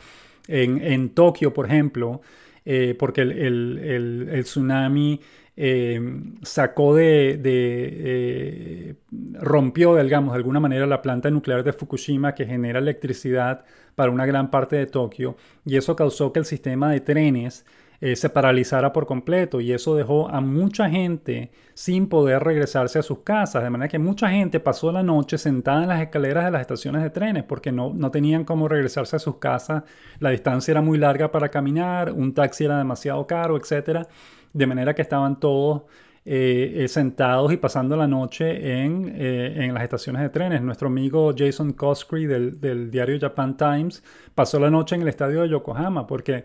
S1: En, Tokio, por ejemplo, eh, porque el, tsunami eh, sacó de, de rompió, digamos, de alguna manera la planta nuclear de Fukushima que genera electricidad para una gran parte de Tokio y eso causó que el sistema de trenes eh, se paralizara por completo y eso dejó a mucha gente sin poder regresarse a sus casas, de manera que mucha gente pasó la noche sentada en las escaleras de las estaciones de trenes porque no, no tenían cómo regresarse a sus casas, la distancia era muy larga para caminar, un taxi era demasiado caro, etc. De manera que estaban todos eh, eh, sentados y pasando la noche en, las estaciones de trenes. Nuestro amigo Jason Coscree del, del, diario Japan Times pasó la noche en el estadio de Yokohama porque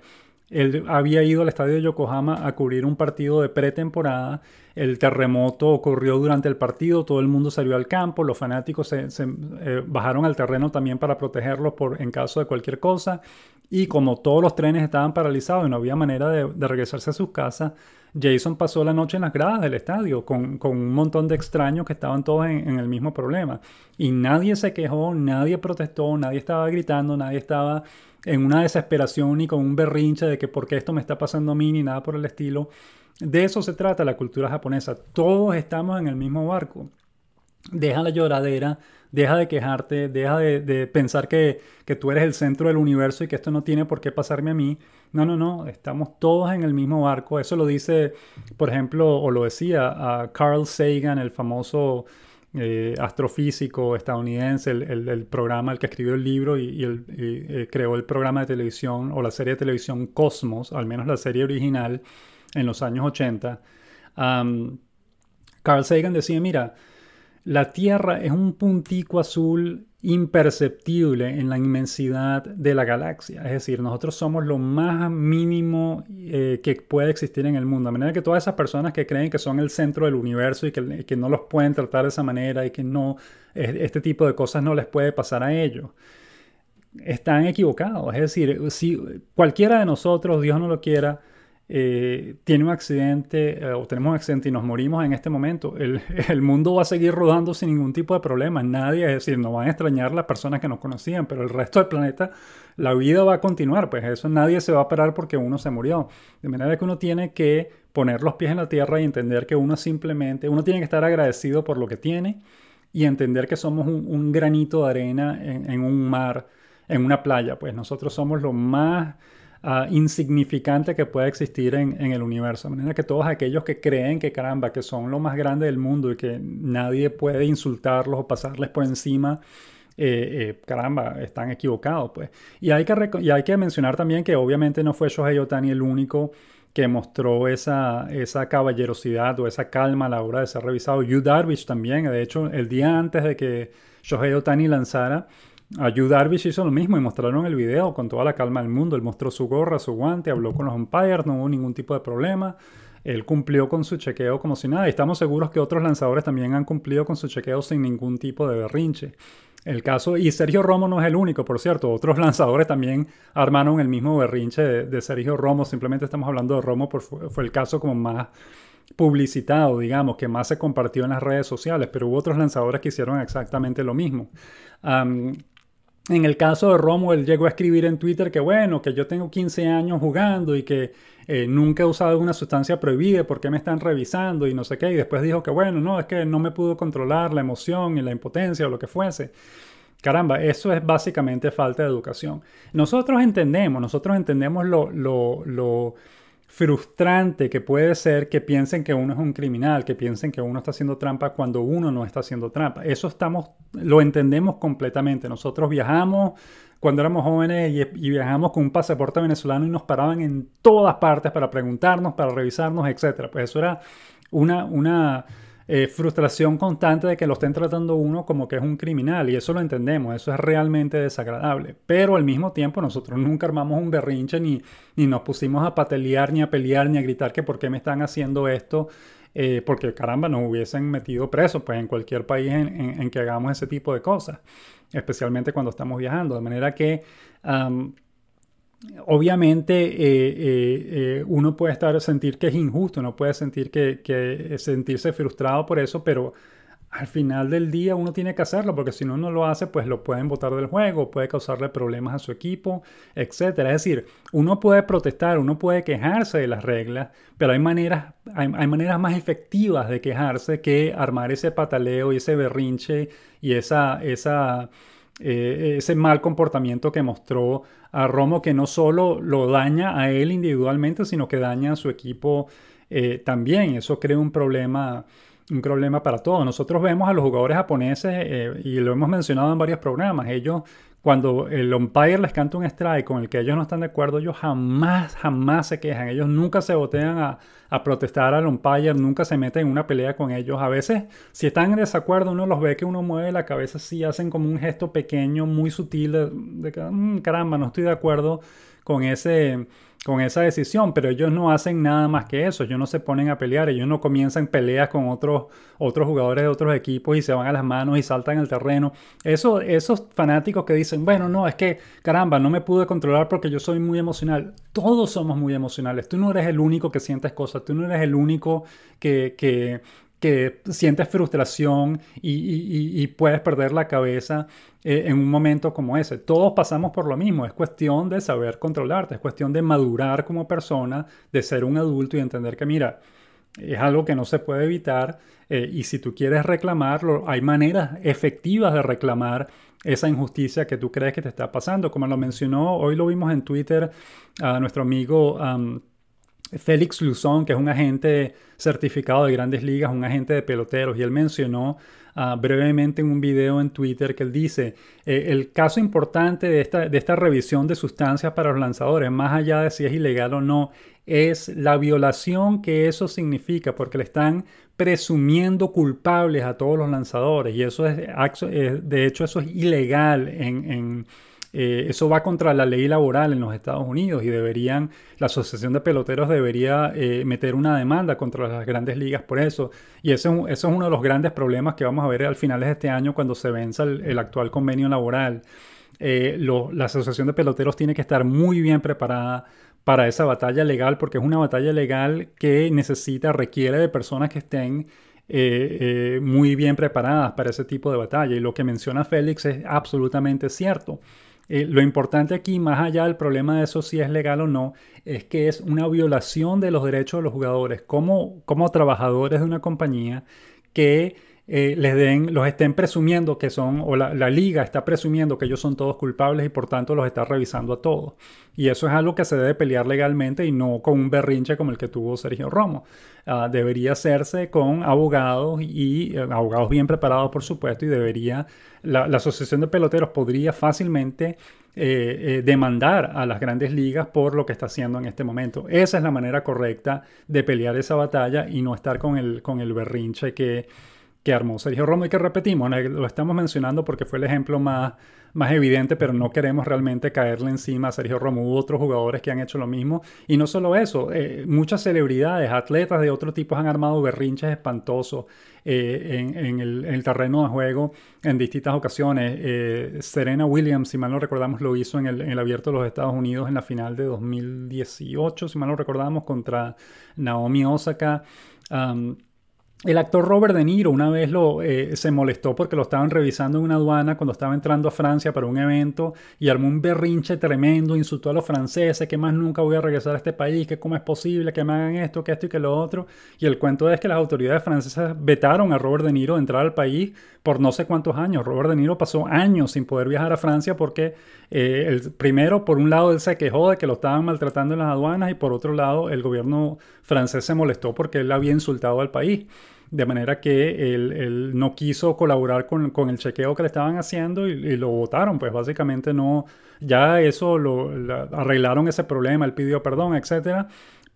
S1: él había ido al estadio de Yokohama a cubrir un partido de pretemporada. El terremoto ocurrió durante el partido, todo el mundo salió al campo, los fanáticos se, eh, bajaron al terreno también para protegerlos en caso de cualquier cosa. Y como todos los trenes estaban paralizados y no había manera de, regresarse a sus casas, Jason pasó la noche en las gradas del estadio con, un montón de extraños que estaban todos en, el mismo problema. Y nadie se quejó, nadie protestó, nadie estaba gritando, nadie estaba en una desesperación y con un berrinche de que por qué esto me está pasando a mí ni nada por el estilo. De eso se trata la cultura japonesa. Todos estamos en el mismo barco. Deja la lloradera, deja de quejarte, deja de, pensar que, tú eres el centro del universo y que esto no tiene por qué pasarme a mí. No, no, no, estamos todos en el mismo barco. Eso lo dice, por ejemplo, o lo decía a Carl Sagan, el famoso eh, astrofísico estadounidense, el, programa, el que escribió el libro y, eh, creó el programa de televisión o la serie de televisión Cosmos, al menos la serie original, en los años 80, Carl Sagan decía, mira, la Tierra es un puntico azul imperceptible en la inmensidad de la galaxia. Es decir, nosotros somos lo más mínimo eh, que puede existir en el mundo. A manera que todas esas personas que creen que son el centro del universo y que, que no los pueden tratar de esa manera y que no, este tipo de cosas no les puede pasar a ellos están equivocados. Es decir, si cualquiera de nosotros, Dios no lo quiera, eh, tiene un accidente eh, o tenemos un accidente y nos morimos en este momento, [laughs] el, mundo va a seguir rodando sin ningún tipo de problema. Nadie, es decir, no van a extrañar las personas que nos conocían, pero el resto del planeta, la vida va a continuar. Pues eso nadie se va a parar porque uno se murió. De manera que uno tiene que poner los pies en la tierra y entender que uno simplemente, uno tiene que estar agradecido por lo que tiene y entender que somos un, granito de arena en, en un mar, en una playa. Pues nosotros somos lo más Ah, insignificante que pueda existir en, el universo. De manera que todos aquellos que creen que caramba, que son lo más grande del mundo y que nadie puede insultarlos o pasarles por encima, eh, eh, caramba, están equivocados. Pues. Y, hay que hay que mencionar también que obviamente no fue Shohei Otani el único que mostró esa, esa caballerosidad o esa calma a la hora de ser revisado. Yu Darvish también, de hecho, el día antes de que Shohei Otani lanzara, ayudar hizo lo mismo y mostraron el video con toda la calma del mundo. Él mostró su gorra, su guante, habló con los umpires, no hubo ningún tipo de problema. Él cumplió con su chequeo como si nada. Y estamos seguros que otros lanzadores también han cumplido con su chequeo sin ningún tipo de berrinche. El caso, y Sergio Romo no es el único, por cierto, otros [laughs] lanzadores también armaron el mismo berrinche de, Sergio Romo, simplemente estamos hablando de Romo, fue el caso como más publicitado, digamos, que más se compartió en las redes sociales, pero hubo otros lanzadores que hicieron exactamente lo mismo. En el caso de Romo, él llegó a escribir en Twitter que bueno, que yo tengo 15 años jugando y que eh, nunca he usado una sustancia prohibida, ¿por qué me están revisando? Y no sé qué. Y después dijo que bueno, no, es que no me pudo controlar la emoción y la impotencia o lo que fuese. Caramba, eso es básicamente falta de educación. Nosotros entendemos, nosotros entendemos lo, lo, lo frustrante que puede ser que piensen que uno es un criminal, que piensen que uno está haciendo trampa cuando uno no está haciendo trampa. Eso estamos, lo entendemos completamente. Nosotros viajamos cuando éramos jóvenes y, viajamos con un pasaporte venezolano y nos paraban en todas partes para preguntarnos, para revisarnos, etc. Pues eso era una, una eh, frustración constante de que lo estén tratando uno como que es un criminal y eso lo entendemos, eso es realmente desagradable. Pero al mismo tiempo nosotros nunca armamos un berrinche ni, ni nos pusimos a patelear, ni a pelear, ni a gritar que por qué me están haciendo esto. Eh, porque caramba, nos hubiesen metido presos pues, en cualquier país en, que hagamos ese tipo de cosas, especialmente cuando estamos viajando. De manera que obviamente eh, eh, eh, uno puede estar sentir que es injusto, uno puede sentir que, sentirse frustrado por eso, pero al final del día uno tiene que hacerlo, porque si no no lo hace, pues lo pueden botar del juego, puede causarle problemas a su equipo, etc. Es decir, uno puede protestar, uno puede quejarse de las reglas, pero hay maneras, hay, maneras más efectivas de quejarse que armar ese pataleo y ese berrinche y esa, esa eh, ese mal comportamiento que mostró a Romo, que no solo lo daña a él individualmente, sino que daña a su equipo eh, también. Eso crea un problema un problema para todos. Nosotros vemos a los jugadores japoneses, eh, y lo hemos mencionado en varios programas, ellos cuando el umpire les canta un strike con el que ellos no están de acuerdo, ellos jamás, jamás se quejan. Ellos nunca se botean a, protestar al umpire, nunca se meten en una pelea con ellos. A veces, si están en desacuerdo, uno los ve que uno mueve la cabeza, sí hacen como un gesto pequeño, muy sutil, de, que mm, caramba, no estoy de acuerdo con, ese, con esa decisión, pero ellos no hacen nada más que eso, ellos no se ponen a pelear, ellos no comienzan peleas con otros, otros jugadores de otros equipos y se van a las manos y saltan al terreno. Eso, esos fanáticos que dicen, bueno, no, es que caramba, no me pude controlar porque yo soy muy emocional. Todos somos muy emocionales, tú no eres el único que sientes cosas, tú no eres el único que, que que sientes frustración y, puedes perder la cabeza eh, en un momento como ese. Todos pasamos por lo mismo, es cuestión de saber controlarte, es cuestión de madurar como persona, de ser un adulto y entender que mira, es algo que no se puede evitar eh, y si tú quieres reclamarlo, hay maneras efectivas de reclamar esa injusticia que tú crees que te está pasando. Como lo mencionó, hoy lo vimos en Twitter a nuestro amigo... Félix Luzón, que es un agente certificado de grandes ligas, un agente de peloteros, y él mencionó ah, brevemente en un video en Twitter que él dice, eh, el caso importante de esta, de esta revisión de sustancias para los lanzadores, más allá de si es ilegal o no, es la violación que eso significa, porque le están presumiendo culpables a todos los lanzadores, y eso es, de hecho, eso es ilegal en eh, eso va contra la ley laboral en los Estados Unidos y deberían, la Asociación de Peloteros debería eh, meter una demanda contra las grandes ligas por eso. Y eso, es uno de los grandes problemas que vamos a ver al final de este año cuando se venza el, actual convenio laboral. Eh, la Asociación de Peloteros tiene que estar muy bien preparada para esa batalla legal porque es una batalla legal que necesita, requiere de personas que estén muy bien preparadas para ese tipo de batalla. Y lo que menciona Félix es absolutamente cierto. Eh, lo importante aquí, más allá del problema de eso si es legal o no, es que es una violación de los derechos de los jugadores como, como trabajadores de una compañía que eh, les den, los estén presumiendo que son, o la, liga está presumiendo que ellos son todos culpables y por tanto los está revisando a todos. Y eso es algo que se debe pelear legalmente y no con un berrinche como el que tuvo Sergio Romo. Ah, debería hacerse con abogados y eh, abogados bien preparados, por supuesto, y debería, la, Asociación de Peloteros podría fácilmente eh, demandar a las grandes ligas por lo que está haciendo en este momento. Esa es la manera correcta de pelear esa batalla y no estar con el, con el berrinche que que armó Sergio Romo y que repetimos, lo estamos mencionando porque fue el ejemplo más, más evidente, pero no queremos realmente caerle encima a Sergio Romo. Hubo otros jugadores que han hecho lo mismo. Y no solo eso, eh, muchas celebridades, atletas de otro tipo han armado berrinches espantosos eh, en, el, terreno de juego en distintas ocasiones. Eh, Serena Williams, si mal no recordamos, lo hizo en el, Abierto de los Estados Unidos en la final de 2018, si mal no recordamos, contra Naomi Osaka. El actor Robert De Niro una vez lo, eh, se molestó porque lo estaban revisando en una aduana cuando estaba entrando a Francia para un evento y armó un berrinche tremendo, insultó a los franceses, que más nunca voy a regresar a este país, que cómo es posible que me hagan esto, que esto y que lo otro. Y el cuento es que las autoridades francesas vetaron a Robert De Niro de entrar al país por no sé cuántos años. Robert De Niro pasó años sin poder viajar a Francia porque eh, el, primero, por un lado, él se quejó de que lo estaban maltratando en las aduanas y por otro lado, el gobierno francés se molestó porque él había insultado al país. De manera que él, no quiso colaborar con, el chequeo que le estaban haciendo y, lo votaron. Pues básicamente no, ya eso lo arreglaron ese problema, él pidió perdón, etcétera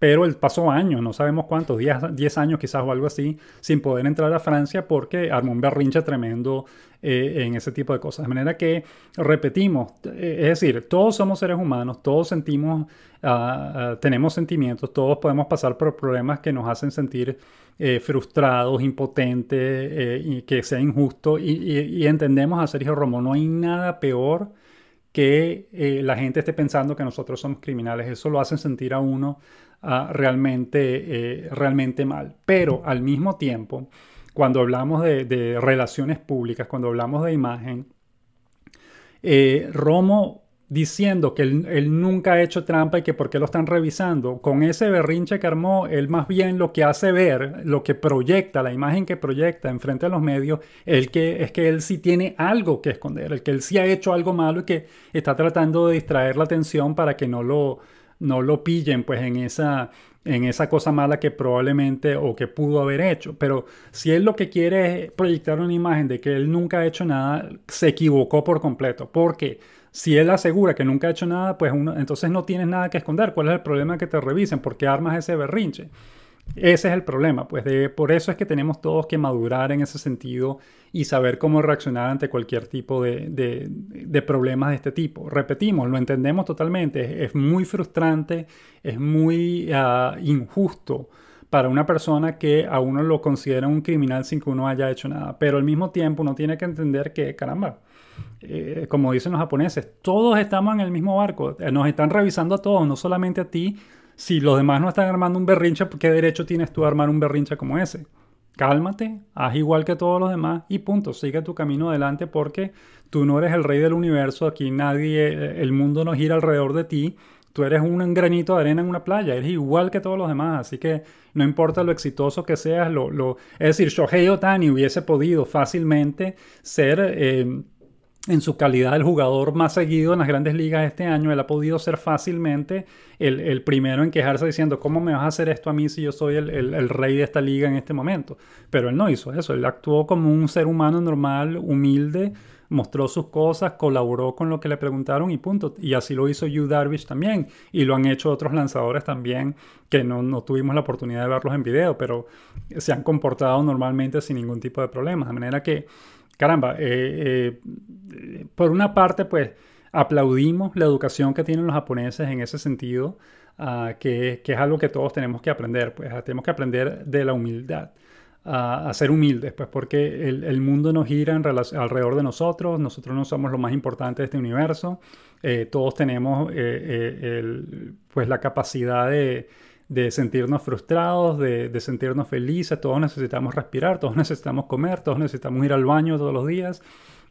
S1: pero él pasó años, no sabemos cuántos, 10, años quizás o algo así, sin poder entrar a Francia porque armó un berrinche tremendo eh, en ese tipo de cosas. De manera que, repetimos, eh, es decir, todos somos seres humanos, todos sentimos, ah, ah, tenemos sentimientos, todos podemos pasar por problemas que nos hacen sentir eh, frustrados, impotentes, que sea injusto, y, entendemos a Sergio Romo, no hay nada peor que la gente esté pensando que nosotros somos criminales. Eso lo hacen sentir a uno Ah, realmente, eh, realmente mal. Pero al mismo tiempo, cuando hablamos de, relaciones públicas, cuando hablamos de imagen, eh, Romo diciendo que él, nunca ha hecho trampa y que por qué lo están revisando, con ese berrinche que armó, él más bien lo que hace ver, lo que proyecta, la imagen que proyecta enfrente a los medios, el que, es que él sí tiene algo que esconder, el que él sí ha hecho algo malo y que está tratando de distraer la atención para que no lo, no lo pillen pues en esa, en esa cosa mala que probablemente o que pudo haber hecho. Pero si él lo que quiere es proyectar una imagen de que él nunca ha hecho nada, se equivocó por completo. Porque si él asegura que nunca ha hecho nada, pues entonces no tienes nada que esconder. ¿Cuál es el problema que te revisen? ¿Por qué armas ese berrinche? Ese es el problema, pues por eso es que tenemos todos que madurar en ese sentido y saber cómo reaccionar ante cualquier tipo de, problemas de este tipo. Repetimos, lo entendemos totalmente, es, muy frustrante, es muy ah, injusto para una persona que a uno lo considera un criminal sin que uno haya hecho nada, pero al mismo tiempo uno tiene que entender que, caramba, eh, como dicen los japoneses, todos estamos en el mismo barco, eh, nos están revisando a todos, no solamente a ti, si los demás no están armando un berrinche, ¿qué derecho tienes tú a armar un berrincha como ese? Cálmate, haz igual que todos los demás y punto, sigue tu camino adelante porque tú no eres el rey del universo, aquí nadie, el mundo no gira alrededor de ti, tú eres un granito de arena en una playa, eres igual que todos los demás, así que no importa lo exitoso que seas, lo, es decir, Shohei Otani hubiese podido fácilmente ser... Eh, en su calidad el jugador más seguido en las grandes ligas este año, él ha podido ser fácilmente el, primero en quejarse diciendo, ¿cómo me vas a hacer esto a mí si yo soy el, rey de esta liga en este momento? Pero él no hizo eso, él actuó como un ser humano normal, humilde, mostró sus cosas, colaboró con lo que le preguntaron y punto. Y así lo hizo Yu Darvish también, y lo han hecho otros lanzadores también, que no, no tuvimos la oportunidad de verlos en video, pero se han comportado normalmente sin ningún tipo de problemas. De manera que caramba, eh, eh, por una parte, pues aplaudimos la educación que tienen los japoneses en ese sentido, ah, que, que, es algo que todos tenemos que aprender, pues ah, tenemos que aprender de la humildad. Ah, a, ser humildes, pues porque el, mundo nos gira alrededor de nosotros, nosotros no somos lo más importante de este universo, eh, todos tenemos pues la capacidad de, de sentirnos frustrados, de, de, sentirnos felices, todos necesitamos respirar, todos necesitamos comer, todos necesitamos ir al baño todos los días.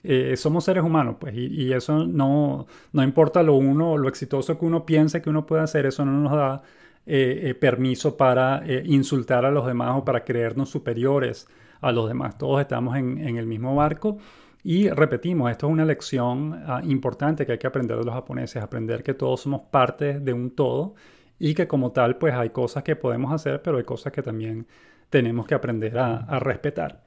S1: Eh, somos seres humanos, pues, y, eso no, no importa lo uno, lo exitoso que uno piense que uno puede hacer, eso no nos da eh, eh, permiso para insultar a los demás o para creernos superiores a los demás. Todos estamos en, en el mismo barco. Y repetimos, esto es una lección ah, importante que hay que aprender de los japoneses, aprender que todos somos parte de un todo y que como tal pues hay cosas que podemos hacer, pero hay cosas que también tenemos que aprender a, respetar.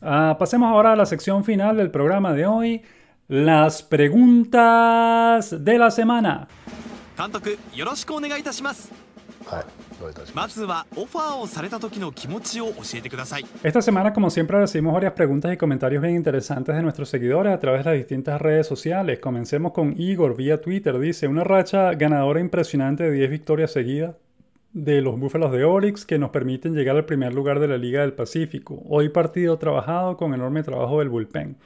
S1: Ah, pasemos ahora a la sección final del programa de hoy, las preguntas de la semana. Esta semana, como siempre, recibimos varias preguntas y comentarios bien interesantes de nuestros seguidores a través de las distintas redes sociales. Comencemos con Igor vía Twitter. Dice, una racha ganadora impresionante de 10 victorias seguidas de los Búfalos de Oryx que nos permiten llegar al primer lugar de la Liga del Pacífico. Hoy partido trabajado con enorme trabajo del bullpen.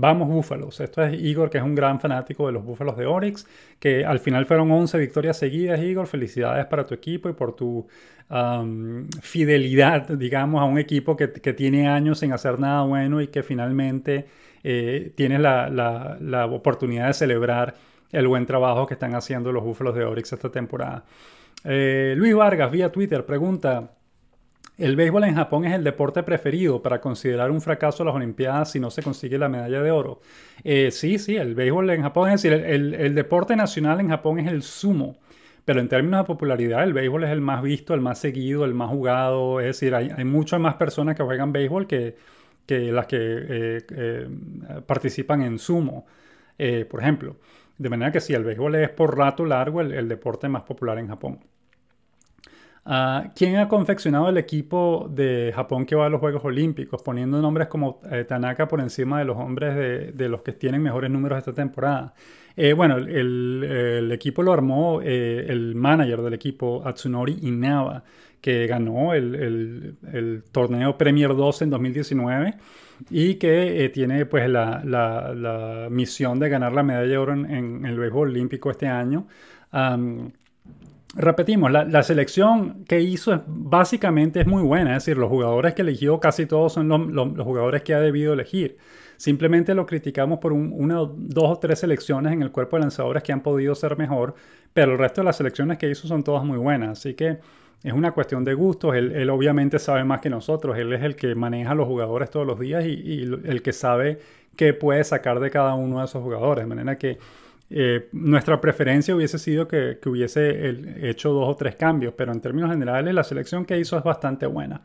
S1: Vamos Búfalos. Esto es Igor, que es un gran fanático de los Búfalos de Oryx, que al final fueron 11 victorias seguidas, Igor. Felicidades para tu equipo y por tu um, fidelidad, digamos, a un equipo que, tiene años sin hacer nada bueno y que finalmente eh, tiene la, oportunidad de celebrar el buen trabajo que están haciendo los Búfalos de Oryx esta temporada. Eh, Luis Vargas, vía Twitter, pregunta, el béisbol en Japón es el deporte preferido para considerar un fracaso las Olimpiadas si no se consigue la medalla de oro. Eh, sí, sí, el béisbol en Japón, es decir, el, deporte nacional en Japón es el sumo. Pero en términos de popularidad, el béisbol es el más visto, el más seguido, el más jugado. Es decir, hay, muchas más personas que juegan béisbol que, las que eh, eh, participan en sumo, por ejemplo. De manera que sí, el béisbol es por rato largo el deporte más popular en Japón. Ah, ¿Quién ha confeccionado el equipo de Japón que va a los Juegos Olímpicos, poniendo nombres como eh, Tanaka por encima de los hombres de, los que tienen mejores números esta temporada? Eh, bueno, el, equipo lo armó eh, el manager del equipo, Atsunori Inaba, que ganó el, torneo Premier 12 en 2019 y que tiene pues la, misión de ganar la medalla de oro en, el Juego olímpico este año. Um, repetimos, la, selección que hizo básicamente es muy buena, es decir, los jugadores que eligió casi todos son los, jugadores que ha debido elegir. Simplemente lo criticamos por una, dos o tres selecciones en el cuerpo de lanzadores que han podido ser mejor, pero el resto de las selecciones que hizo son todas muy buenas. Así que es una cuestión de gustos. Él, obviamente sabe más que nosotros. Él es el que maneja a los jugadores todos los días y, y el que sabe qué puede sacar de cada uno de esos jugadores. De manera que eh, nuestra preferencia hubiese sido que, hubiese hecho dos o tres cambios, pero en términos generales la selección que hizo es bastante buena.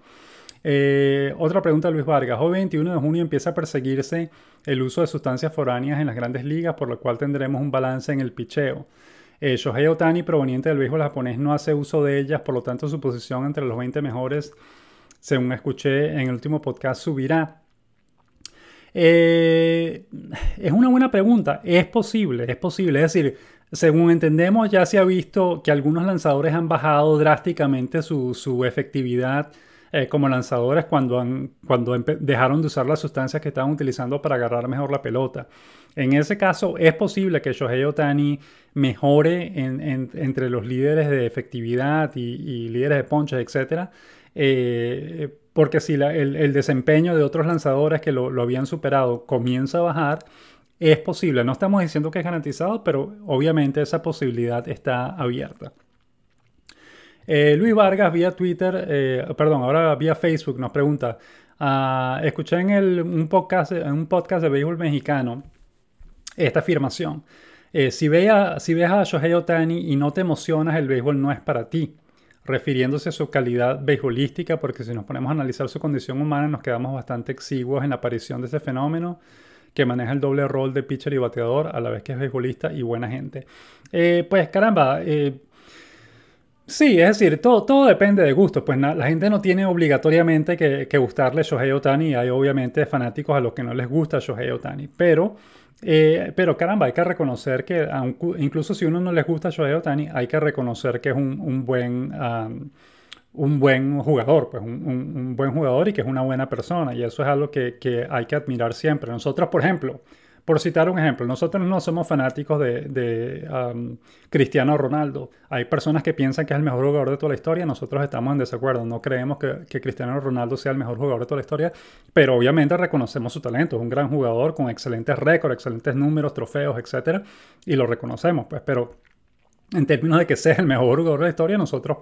S1: Eh, otra pregunta de Luis Vargas. Hoy 21 de junio empieza a perseguirse el uso de sustancias foráneas en las grandes ligas, por lo cual tendremos un balance en el picheo. Eh, Shohei Otani, proveniente del viejo japonés, no hace uso de ellas, por lo tanto su posición entre los 20 mejores, según escuché en el último podcast, subirá. Eh, es una buena pregunta. Es posible, es posible. Es decir, según entendemos, ya se ha visto que algunos lanzadores han bajado drásticamente su, efectividad eh, como lanzadores cuando, han, cuando dejaron de usar las sustancias que estaban utilizando para agarrar mejor la pelota. En ese caso, es posible que Shohei Otani mejore entre los líderes de efectividad y, líderes de ponches, etcétera. Eh, porque si el, desempeño de otros lanzadores que lo, habían superado comienza a bajar, es posible. No estamos diciendo que es garantizado, pero obviamente esa posibilidad está abierta. Eh, Luis Vargas vía Twitter, eh, perdón, ahora vía Facebook nos pregunta, ah, escuché en un, podcast, de béisbol mexicano esta afirmación. Eh, si, si ves a Shohei Otani y no te emocionas, el béisbol no es para ti refiriéndose a su calidad beisbolística, porque si nos ponemos a analizar su condición humana nos quedamos bastante exiguos en la aparición de ese fenómeno que maneja el doble rol de pitcher y bateador, a la vez que es beisbolista y buena gente. Eh, pues caramba, eh, sí, es decir, todo, todo depende de gusto. Pues la gente no tiene obligatoriamente que, gustarle gustarle Shohei Otani, hay obviamente fanáticos a los que no les gusta Shohei Otani, pero... Eh, pero caramba, hay que reconocer que, incluso si uno no les gusta Shohei Otani, hay que reconocer que es un, buen. Ah, un buen jugador, pues un, buen jugador y que es una buena persona. Y eso es algo que, que hay que admirar siempre. Nosotros, por ejemplo, por citar un ejemplo, nosotros no somos fanáticos de, um, Cristiano Ronaldo. Hay personas que piensan que es el mejor jugador de toda la historia, nosotros estamos en desacuerdo, no creemos que, Cristiano Ronaldo sea el mejor jugador de toda la historia, pero obviamente reconocemos su talento, es un gran jugador con excelentes récords, excelentes números, trofeos, etc. Y lo reconocemos, pues, pero en términos de que sea el mejor jugador de la historia, nosotros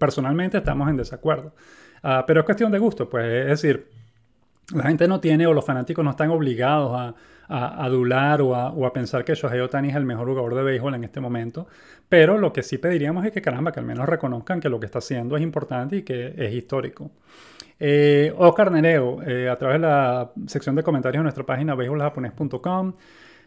S1: personalmente estamos en desacuerdo. Ah, pero es cuestión de gusto, pues es decir, la gente no tiene o los fanáticos no están obligados a a adular o a, pensar que Shohei Otani es el mejor jugador de béisbol en este momento, pero lo que sí pediríamos es que caramba, que al menos reconozcan que lo que está haciendo es importante y que es histórico. Eh, Oscar Nereo, eh, a través de la sección de comentarios de nuestra página béisboljaponés.com,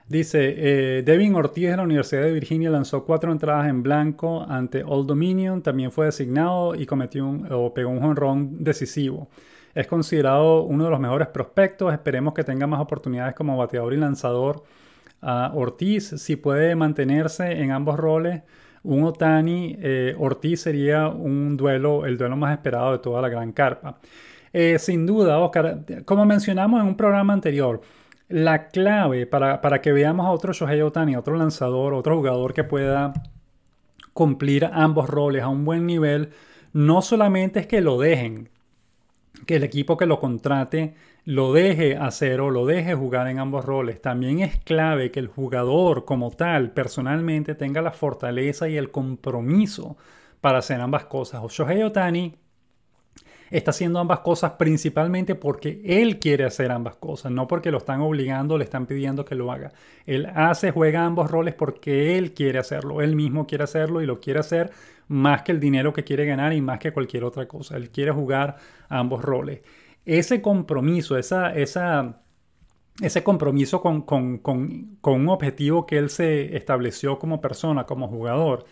S1: Dice, eh, Devin Ortiz de la Universidad de Virginia lanzó cuatro entradas en blanco ante Old Dominion, también fue designado y cometió o pegó un jonrón decisivo. Es considerado uno de los mejores prospectos. Esperemos que tenga más oportunidades como bateador y lanzador. a ah, Ortiz, si puede mantenerse en ambos roles, un Otani eh, Ortiz sería un duelo, el duelo más esperado de toda la gran carpa. Eh, sin duda, Oscar, como mencionamos en un programa anterior, la clave para, para que veamos a otro Shohei Otani, otro lanzador, otro jugador que pueda cumplir ambos roles a un buen nivel, no solamente es que lo dejen, que el equipo que lo contrate lo deje hacer o lo deje jugar en ambos roles. También es clave que el jugador como tal personalmente tenga la fortaleza y el compromiso para hacer ambas cosas. O Shohei Otani está haciendo ambas cosas principalmente porque él quiere hacer ambas cosas, no porque lo están obligando, le están pidiendo que lo haga. Él hace, juega ambos roles porque él quiere hacerlo, él mismo quiere hacerlo y lo quiere hacer más que el dinero que quiere ganar y más que cualquier otra cosa. Él quiere jugar ambos roles. Ese compromiso, esa, esa, ese compromiso con, con un objetivo que él se estableció como persona, como jugador,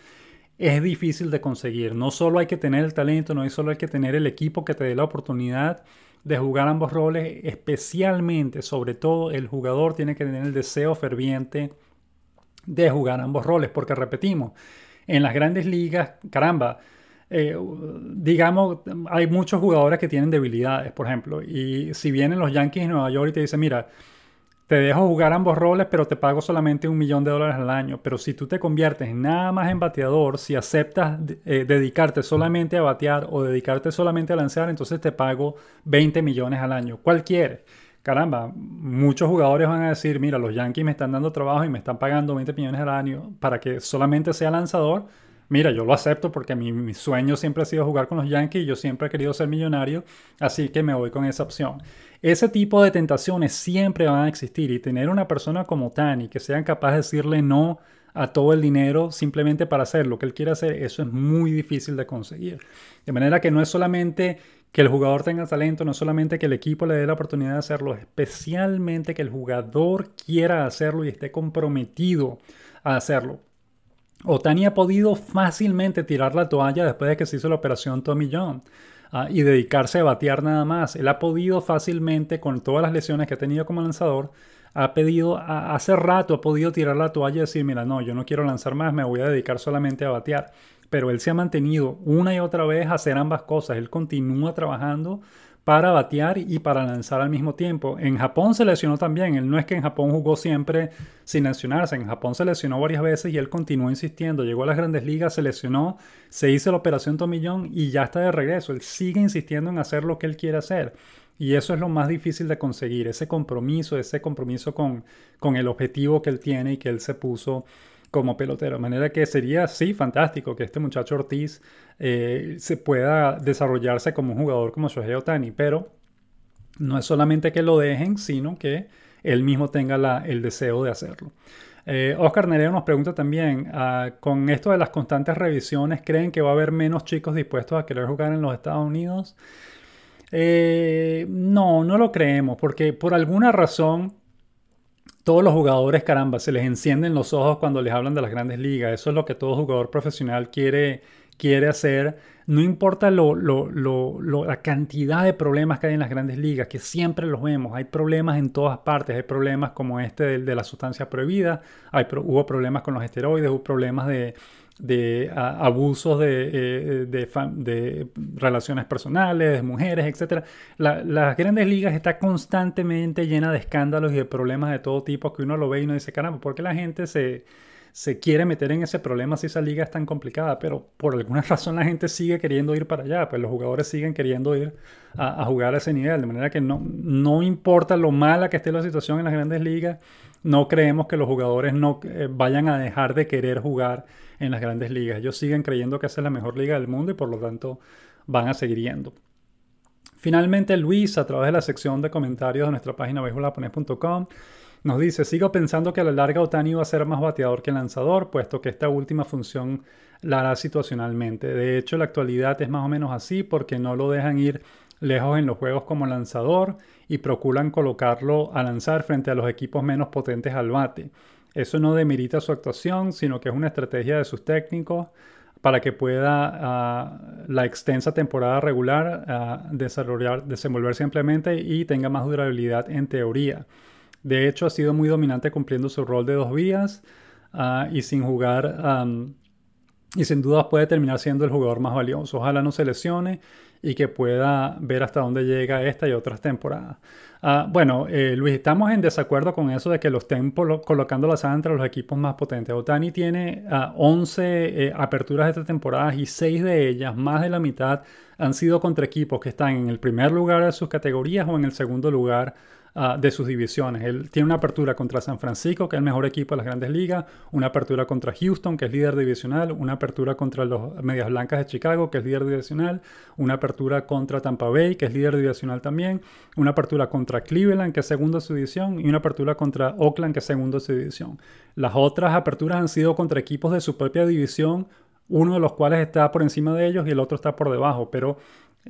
S1: es difícil de conseguir. No solo hay que tener el talento, no solo hay que tener el equipo que te dé la oportunidad de jugar ambos roles, especialmente, sobre todo, el jugador tiene que tener el deseo ferviente de jugar ambos roles, porque repetimos, en las grandes ligas, caramba, eh, digamos, hay muchos jugadores que tienen debilidades, por ejemplo, y si vienen los Yankees de Nueva York y te dicen, mira, te dejo jugar ambos roles, pero te pago solamente un millón de dólares al año. Pero si tú te conviertes nada más en bateador, si aceptas eh, dedicarte solamente a batear o dedicarte solamente a lanzar, entonces te pago 20 millones al año. ¿Cuál quieres? caramba, muchos jugadores van a decir, mira, los Yankees me están dando trabajo y me están pagando 20 millones al año para que solamente sea lanzador. Mira, yo lo acepto porque mi, sueño siempre ha sido jugar con los Yankees y yo siempre he querido ser millonario, así que me voy con esa opción. Ese tipo de tentaciones siempre van a existir y tener una persona como Tani que sea capaz de decirle no a todo el dinero simplemente para hacer lo que él quiere hacer, eso es muy difícil de conseguir. De manera que no es solamente que el jugador tenga talento, no solamente que el equipo le dé la oportunidad de hacerlo, especialmente que el jugador quiera hacerlo y esté comprometido a hacerlo. Otani ha podido fácilmente tirar la toalla después de que se hizo la operación Tommy John ah, y dedicarse a batear nada más. Él ha podido fácilmente, con todas las lesiones que ha tenido como lanzador, ha pedido, hace rato ha podido tirar la toalla y decir, mira, no, yo no quiero lanzar más, me voy a dedicar solamente a batear pero él se ha mantenido una y otra vez a hacer ambas cosas. Él continúa trabajando para batear y para lanzar al mismo tiempo. En Japón se lesionó también. Él no es que en Japón jugó siempre sin lesionarse. En Japón se lesionó varias veces y él continuó insistiendo. Llegó a las grandes ligas, se lesionó, se hizo la operación tomillón y ya está de regreso. Él sigue insistiendo en hacer lo que él quiere hacer. Y eso es lo más difícil de conseguir, ese compromiso, ese compromiso con, con el objetivo que él tiene y que él se puso como pelotero. De manera que sería, sí, fantástico que este muchacho Ortiz eh, se pueda desarrollarse como un jugador como Shohei Otani, pero no es solamente que lo dejen, sino que él mismo tenga el deseo de hacerlo. Eh, Oscar Nereo nos pregunta también, ah, con esto de las constantes revisiones, ¿creen que va a haber menos chicos dispuestos a querer jugar en los Estados Unidos? Eh, no, no lo creemos, porque por alguna razón todos los jugadores, caramba, se les encienden los ojos cuando les hablan de las grandes ligas. Eso es lo que todo jugador profesional quiere, quiere hacer. No importa lo, la cantidad de problemas que hay en las grandes ligas, que siempre los vemos. Hay problemas en todas partes. Hay problemas como este de, de la sustancia prohibida. Hay, hubo problemas con los esteroides, hubo problemas de, de abusos de, eh, eh, de, relaciones personales, de mujeres, etc. las grandes ligas está constantemente llena de escándalos y de problemas de todo tipo que uno lo ve y uno dice, caramba, ¿por qué la gente se, quiere meter en ese problema si esa liga es tan complicada? Pero por alguna [laughs] razón la gente sigue queriendo ir para allá, pues los jugadores siguen queriendo ir a, jugar a ese nivel, de manera que no, no importa lo mala que esté la situación en las grandes ligas, no creemos que los jugadores no eh, vayan a dejar de querer jugar en las grandes ligas. Ellos siguen creyendo que esa es la mejor liga del mundo y por lo tanto van a seguir yendo. Finalmente, Luis, a través de la sección de comentarios de nuestra página beisbolaponés.com, nos dice, sigo pensando que a la larga Otani va a ser más bateador que lanzador, puesto que esta última función la hará situacionalmente. De hecho, la actualidad es más o menos así porque no lo dejan ir lejos en los juegos como lanzador y procuran colocarlo a lanzar frente a los equipos menos potentes al bate. Eso no demerita su actuación, sino que es una estrategia de sus técnicos para que pueda ah, la extensa temporada regular ah, desarrollar, desenvolverse ampliamente y tenga más durabilidad en teoría. De hecho, ha sido muy dominante cumpliendo su rol de dos vías ah, y sin jugar, y sin duda puede terminar siendo el jugador más valioso. Ojalá no se lesione y que pueda ver hasta dónde llega esta y otras temporadas. Ah, bueno, eh, Luis, estamos en desacuerdo con eso de que los estén colocando la entre los equipos más potentes. Otani tiene 11 ah, aperturas eh, aperturas esta temporada y 6 de ellas, más de la mitad, han sido contra equipos que están en el primer lugar de sus categorías o en el segundo lugar Ah, de sus divisiones. Él tiene una apertura contra San Francisco, que es el mejor equipo de las grandes ligas, una apertura contra Houston, que es líder divisional, una apertura contra los Medias Blancas de Chicago, que es líder divisional, una apertura contra Tampa Bay, que es líder divisional también, una apertura contra Cleveland, que es segundo de su división, y una apertura contra Oakland, que es segundo de su división. Las otras aperturas han sido contra equipos de su propia división, uno de los cuales está por encima de ellos y el otro está por debajo, pero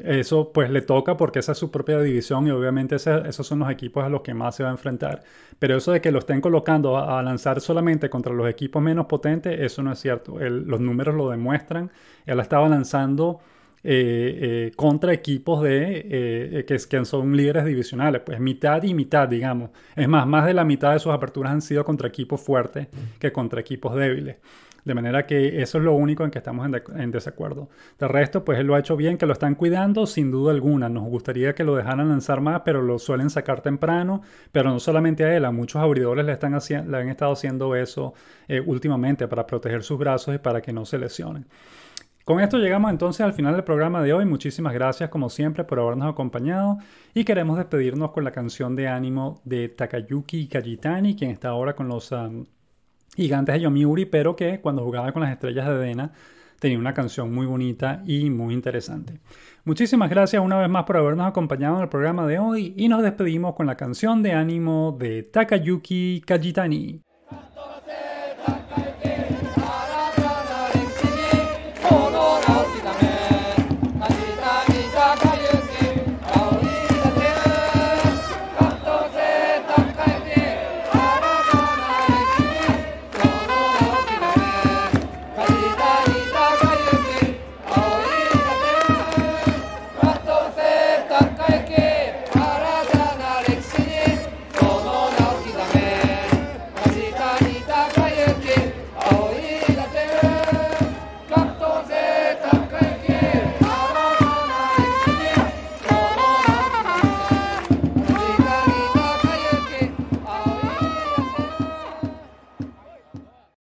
S1: eso pues le toca porque esa es su propia división y obviamente esos son los equipos a los que más se va a enfrentar. Pero eso de que lo estén colocando a, lanzar solamente contra los equipos menos potentes, eso no es cierto. los números lo demuestran. Él estaba lanzando eh, eh, contra equipos de, eh, que, que, son líderes divisionales, pues mitad y mitad, digamos. Es más, más de la mitad de sus aperturas han sido contra equipos fuertes que contra equipos débiles. De manera que eso es lo único en que estamos en, desacuerdo. De resto, pues él lo ha hecho bien, que lo están cuidando sin duda alguna. Nos gustaría que lo dejaran lanzar más, pero lo suelen sacar temprano. Pero no solamente a él, a muchos abridores le, están le han estado haciendo eso eh, últimamente para proteger sus brazos y para que no se lesionen. Con esto llegamos entonces al final del programa de hoy. Muchísimas gracias como siempre por habernos acompañado y queremos despedirnos con la canción de ánimo de Takayuki Kajitani, quien está ahora con los gigantes de Yomiuri, pero que cuando jugaba con las estrellas de Dena tenía una canción muy bonita y muy interesante. Muchísimas gracias una vez más por habernos acompañado en el programa de hoy y nos despedimos con la canción de ánimo de Takayuki Kajitani.